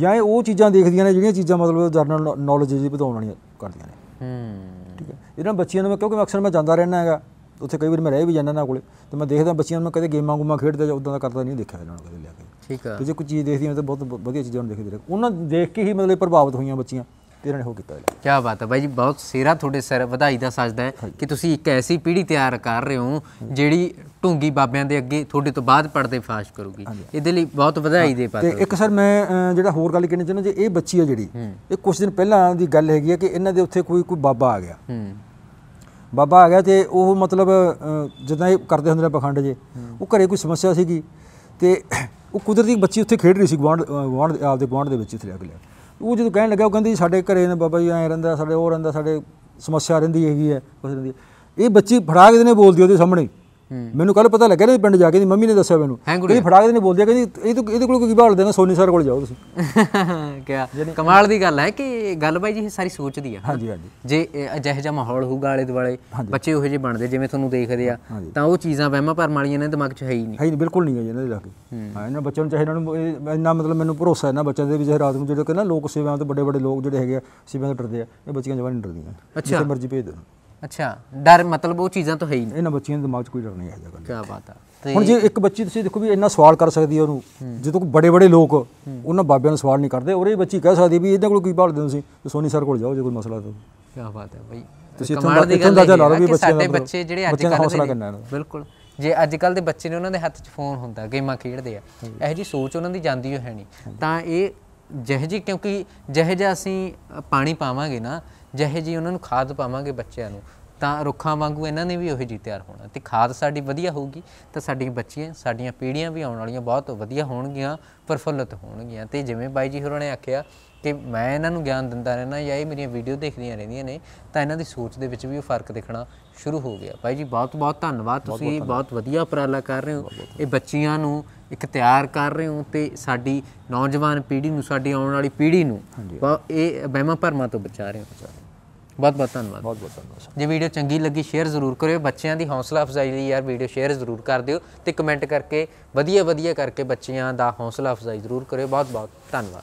ਜਾਂ ਇਹ ਉਹ ਚੀਜ਼ਾਂ ਦੇਖਦੀਆਂ ਨੇ ਜਿਹੜੀਆਂ ਚੀਜ਼ਾਂ ਮਤਲਬ ਜਰਨਲ ਨੌਲੇਜ ਜੀ ਵਧਾਉਣ ਵਾਲੀਆਂ ਕਰਦੀਆਂ ਨੇ ਹੂੰ ਠੀਕ ਹੈ ਇਹਨਾਂ ਬੱਚਿਆਂ ਨੂੰ ਮੈਂ ਕਿਉਂਕਿ ਮੈਂ ਅਕਸਰ ਮੈਂ ਜਾਂਦਾ ਰਹਿਣਾ ਹੈਗਾ ਉੱਥੇ ਕਈ ਵਾਰ ਮੈਂ ਰਹਿ ਵੀ ਜਾਂਦਾ ਨਾ ਕੋਲੇ ਤੇ ਮੈਂ ਦੇਖਦਾ ਬੱਚਿਆਂ ਨੂੰ ਕਦੇ ਗੇਮਾਂ ਗੁਮਾਂ ਖੇਡਦੇ ਜਾਂ ਉਦਾਂ ਦਾ ਕਰਦਾ ਨਹੀਂ ਦੇਖਿਆ ਇਹਨਾਂ ਨੂੰ ਕਦੇ ਲਿਆ ਕੇ ਠੀਕ ਹੈ ਤੇ ਜੇ ਕੋਈ ਚੀਜ਼ ਦੇਖਦੀ ਮੈਂ ਤਾਂ ਬਹੁਤ ਵਧੀਆ ਚੀਜ਼ਾਂ ਨੂੰ ਦੇਖਦੇ ਰਹੇ ਉਹਨਾਂ ਦੇਖ ਕੇ ਹੀ ਮਤਲਬ ਪ੍ਰਭਾਵਿਤ ਹੋਈਆਂ ਬੱਚੀਆਂ ਤੇ ਇਹਨਾਂ ਨੇ ਉਹ ਕੀਤਾ ਜੀ ਕੀ ਬਾਤ ਹੈ ਬਾਈ ਜੀ ਬਹੁਤ ਸਿਹਰਾ ਤੁਹਾਡੇ ਸਿਰ ਵਧਾਈ ਦਾ ਸਜਦਾ ਹੈ ਕਿ ਤੁਸੀਂ ਇੱਕ ਐਸੀ ਪੀੜ੍ਹੀ ਤਿਆਰ ਕਰ ਰਹੇ ਹੋ ਜਿਹੜੀ ਢੂੰਗੀ ਬਾਬਿਆਂ ਦੇ ਅੱਗੇ ਤੁਹਾਡੇ ਤੋਂ ਬਾਅਦ ਪੜਦੇ ਫਾਸ਼ ਕਰੂਗੀ ਇਹਦੇ ਲਈ ਬਹੁਤ ਵਧਾਈ ਦੇ ਪਾਤਰ ਤੇ ਇੱਕ ਸਰ ਮੈਂ ਜਿਹੜਾ ਹੋਰ ਗੱਲ ਕਹਿਣੀ ਚਾਹੁੰਦਾ ਜੇ ਇਹ ਬੱਚੀ ਹੈ ਜਿਹੜੀ ਇਹ ਕੁਝ ਦਿਨ ਪਹਿਲਾਂ ਦੀ ਗੱਲ ਹੈਗੀ ਹੈ ਕਿ ਇਹਨਾਂ ਦੇ ਉੱਥੇ ਕੋਈ ਕੋਈ ਬਾਬਾ ਆ ਗਿਆ ਬਾਬਾ ਆ ਗਿਆ ਤੇ ਉਹ ਮਤਲਬ ਜਿੱਦਾਂ ਇਹ ਕਰਦੇ ਹੁੰਦੇ ਨੇ ਪਖੰਡ ਜੇ ਉਹ ਘਰੇ ਕੋਈ ਸਮੱਸਿਆ ਸੀਗੀ ਤੇ ਉਹ ਕੁਦਰਤੀ ਬੱਚੀ ਉੱਥੇ ਖੇਡ ਰਹੀ ਸੀ ਗਵਾਂਡ ਗਵਾਂਡ ਆਪਦੇ ਗਵਾਂਡ ਦੇ ਵਿੱਚ ਇਥੇ ਲਿਆ ਕੇ ਲਿਆ ਉਹ ਜਦੋਂ ਕਹਿਣ ਲੱਗਾ ਉਹ ਕਹਿੰਦੀ ਸਾਡੇ ਘਰੇ ਨੇ ਬਾਬਾ ਜੀ ਐ ਰਹਿੰਦਾ ਸਾਡੇ ਉਹ ਰਹਿੰਦਾ ਸਾਡੇ ਸਮੱਸਿਆ ਰਹਿੰਦੀ ਹੈਗੀ ਹੈ ਕੁਝ ਰਹਿੰਦੀ ਇਹ ਬੱਚੀ ਫੜਾ ਕੇ ਨੇ ਬੋਲਦੀ ਉਹਦੇ ਸਾਹਮਣੇ ਮੈਨੂੰ ਕੱਲ ਪਤਾ ਲੱਗਿਆ ਨਾ ਪਿੰਡ ਜਾ ਕੇ ਦੀ ਮੰਮੀ ਨੇ ਦੱਸਿਆ ਮੈਨੂੰ ਇਹ ਫੜਾ ਕੇ ਨੇ ਬੋਲਦੀ ਕਹਿੰਦੀ ਇਹ ਤੂੰ ਇਹਦੇ ਕੋਲ ਕੀ ਬਾਲ ਦੇਣਾ ਸੋਨੀ ਸਰ ਕੋਲ ਜਾਓ ਤੁਸੀਂ ਕਿਆ ਕਮਾਲ ਦੀ ਗੱਲ ਹੈ ਕਿ ਗੱਲ ਬਾਈ ਜੀ ਇਹ ਸਾਰੀ ਸੋਚਦੀ ਆ ਹਾਂਜੀ ਹਾਂਜੀ ਜੇ ਅਜਿਹੇ ਜਿਹਾ ਮਾਹੌਲ ਹੋਊਗਾ ਆਲੇ ਦੁਆਲੇ ਬੱਚੇ ਉਹੋ ਜਿਹੇ ਬਣਦੇ ਜਿਵੇਂ ਤੁਹਾਨੂੰ ਦੇਖਦੇ ਆ ਤਾਂ ਉਹ ਚੀਜ਼ਾਂ ਵਹਿਮਾਂ ਪਰ ਮਾਲੀਆਂ ਨੇ ਦਿਮਾਗ 'ਚ ਹੈ ਹੀ ਨਹੀਂ ਹੈ ਬਿਲਕੁਲ ਨਹੀਂ ਹੈ ਇਹਨਾਂ ਦੇ ਜਾ ਕੇ ਹਾਂ ਇਹਨਾਂ ਬੱਚਿਆਂ ਨੂੰ ਚਾਹੀਦਾ ਇਹਨਾਂ ਨੂੰ ਇੰਨਾ ਮਤਲਬ ਮੈਨੂੰ ਭਰੋਸਾ ਹੈ ਨਾ ਬੱਚਿਆਂ ਦੇ ਵਿੱਚ ਜਿਹੜੇ ਰਾਤ ਨੂੰ ਜਿਹੜੇ ਕਹਿੰਦਾ ਲੋਕ ਸੇਵਾਵਾਂ ਤੋਂ ਵੱਡੇ ਵੱਡੇ ਲੋਕ ਜਿਹੜੇ ਹੈਗੇ ਆ ਸੇਵਾਵਾਂ ਤੋਂ ਡਰਦੇ ਆ ਇਹ ਬੱਚੀਆਂ ਜਵਾਨ ਨਹੀਂ ਡਰਦੀਆਂ ਅੱਛਾ ਮਰਜ਼ੀ ਭੇਜ ਦੋ ਅੱਛਾ ਡਰ ਮਤਲਬ ਉਹ ਚੀਜ਼ਾਂ ਤਾਂ ਹੈ ਹੀ ਨਹੀਂ ਇਹਨਾਂ ਬੱਚਿਆਂ ਦੇ ਦਿਮਾਗ 'ਚ ਕੋਈ ਡਰ ਨਹੀਂ ਹੈ ਜਗਾ ਕੀ ਬਾਤ ਆ ਹੁਣ ਜੇ ਇੱਕ ਬੱਚੀ ਤੁਸੀਂ ਦੇਖੋ ਵੀ ਇੰਨਾ ਸਵਾਲ ਕਰ ਸਕਦੀ ਹੈ ਉਹਨੂੰ ਜਦੋਂ ਕੋਈ ਬੜੇ ਬੜੇ ਲੋਕ ਉਹਨਾਂ ਬਾਬਿਆਂ ਨੂੰ ਸਵਾਲ ਨਹੀਂ ਕਰਦੇ ਉਹ ਇਹ ਬੱਚੀ ਕਹਿ ਸਕਦੀ ਵੀ ਇਹਦੇ ਕੋਲ ਕੀ ਦੇ ਤੁਸੀਂ ਸੋਨੀ ਸਰ ਕੋਲ ਜਾਓ ਜੇ ਕੋਈ ਮਸਲਾ ਤਾਂ ਕੀ ਬਾਤ ਹੈ ਬਈ ਤੁਸੀਂ ਇਥੋਂ ਦੀ ਗੱਲ ਲਾ ਲਓ ਵੀ ਬੱਚੇ ਸਾਡੇ ਬੱਚੇ ਜਿਹੜੇ ਅੱਜ ਕੱਲ੍ਹ ਦੇ ਬਿਲਕੁਲ ਜੇ ਅੱਜ ਕੱਲ ਦੇ ਬੱਚੇ ਨੇ ਉਹਨਾਂ ਦੇ ਹੱਥ 'ਚ ਫੋਨ ਹੁੰਦਾ ਗੇਮਾਂ ਖੇਡਦੇ ਆ ਇਹੋ ਜੀ ਸੋਚ ਉਹਨਾਂ ਦੀ ਜਾਂਦੀ ਹੋ ਹੈ ਨਹੀਂ ਤਾਂ ਇਹ ਜਿਹੇ ਜੀ ਕਿਉਂਕਿ ਜਿਹੇ ਜਿਹਾ ਅਸੀਂ ਪਾਣੀ ਪਾਵਾਂਗੇ ਨਾ ਜਿਹੇ ਜੀ ਉਹਨਾਂ ਨੂੰ ਖਾਦ ਪਾਵਾਂਗੇ ਬੱਚਿਆਂ ਨੂੰ ਤਾਂ ਰੁੱਖਾਂ ਵਾਂਗੂ ਇਹਨਾਂ ਨੇ ਵੀ ਉਹੀ ਜੀ ਤਿਆਰ ਹੋਣਾ ਤੇ ਖਾਦ ਸਾਡੀ ਵਧੀਆ ਹੋਊਗੀ ਤਾਂ ਸਾਡੀਆਂ ਬੱਚੀਆਂ ਸਾਡੀਆਂ ਪੀੜ੍ਹੀਆਂ ਵੀ ਆਉਣ ਵਾਲੀਆਂ ਬਹੁਤ ਵਧੀਆ ਹੋਣਗੀਆਂ ਪਰਫੁੱਲਤ ਹੋਣਗੀਆਂ ਤੇ ਜਿਵੇਂ ਬਾਈ ਜੀ ਹੋਰਾਂ ਨੇ ਆਖਿਆ ਕਿ ਮੈਂ ਇਹਨਾਂ ਨੂੰ ਗਿਆਨ ਦਿੰਦਾ ਰਹਿਣਾ ਜਾਂ ਇਹ ਮੇਰੀਆਂ ਵੀਡੀਓ ਦੇਖਦੀਆਂ ਰਹਿੰਦੀਆਂ ਨੇ ਤਾਂ ਇਹਨਾਂ ਦੀ ਸੋਚ ਦੇ ਵਿੱਚ ਵੀ ਉਹ ਫਰਕ ਦਿਖਣਾ ਸ਼ੁਰੂ ਹੋ ਗਿਆ ਬਾਈ ਜੀ ਬਹੁਤ ਬਹੁਤ ਧੰਨਵਾਦ ਤੁਸੀਂ ਬਹੁਤ ਵਧੀਆ ਉਪਰਾਲਾ ਕਰ ਰਹੇ ਹੋ ਇਹ ਬੱਚੀਆਂ ਨੂੰ ਇੱਕ ਤਿਆਰ ਕਰ ਰਹੇ ਹੋ ਤੇ ਸਾਡੀ ਨੌਜਵਾਨ ਪੀੜ੍ਹੀ ਨੂੰ ਸਾਡੀ ਆਉਣ ਵਾਲੀ ਪੀੜ੍ਹੀ ਨੂੰ ਇਹ ਬਹਿਮਾ ਭਰਮਾਂ ਤੋਂ ਬਚਾ ਰਹੇ ਹੋ ਬਹੁਤ ਬਹੁਤ ਧੰਨਵਾਦ ਬਹੁਤ ਬਹੁਤ ਧੰਨਵਾਦ ਜੇ ਵੀਡੀਓ ਚੰਗੀ ਲੱਗੀ ਸ਼ੇਅਰ ਜ਼ਰੂਰ ਕਰਿਓ ਬੱਚਿਆਂ ਦੀ ਹੌਸਲਾ ਅਫਜ਼ਾਈ ਲਈ ਯਾਰ ਵੀਡੀਓ ਸ਼ੇਅਰ ਜ਼ਰੂਰ ਕਰ ਦਿਓ ਤੇ ਕਮੈਂਟ ਕਰਕੇ ਵਧੀਆ ਵਧੀਆ ਕਰਕੇ ਬੱਚਿਆਂ ਦਾ ਹੌਸਲਾ ਅਫਜ਼ਾਈ ਜ਼ਰੂਰ ਕਰਿਓ ਬਹੁਤ ਬਹੁਤ ਧੰਨਵਾਦ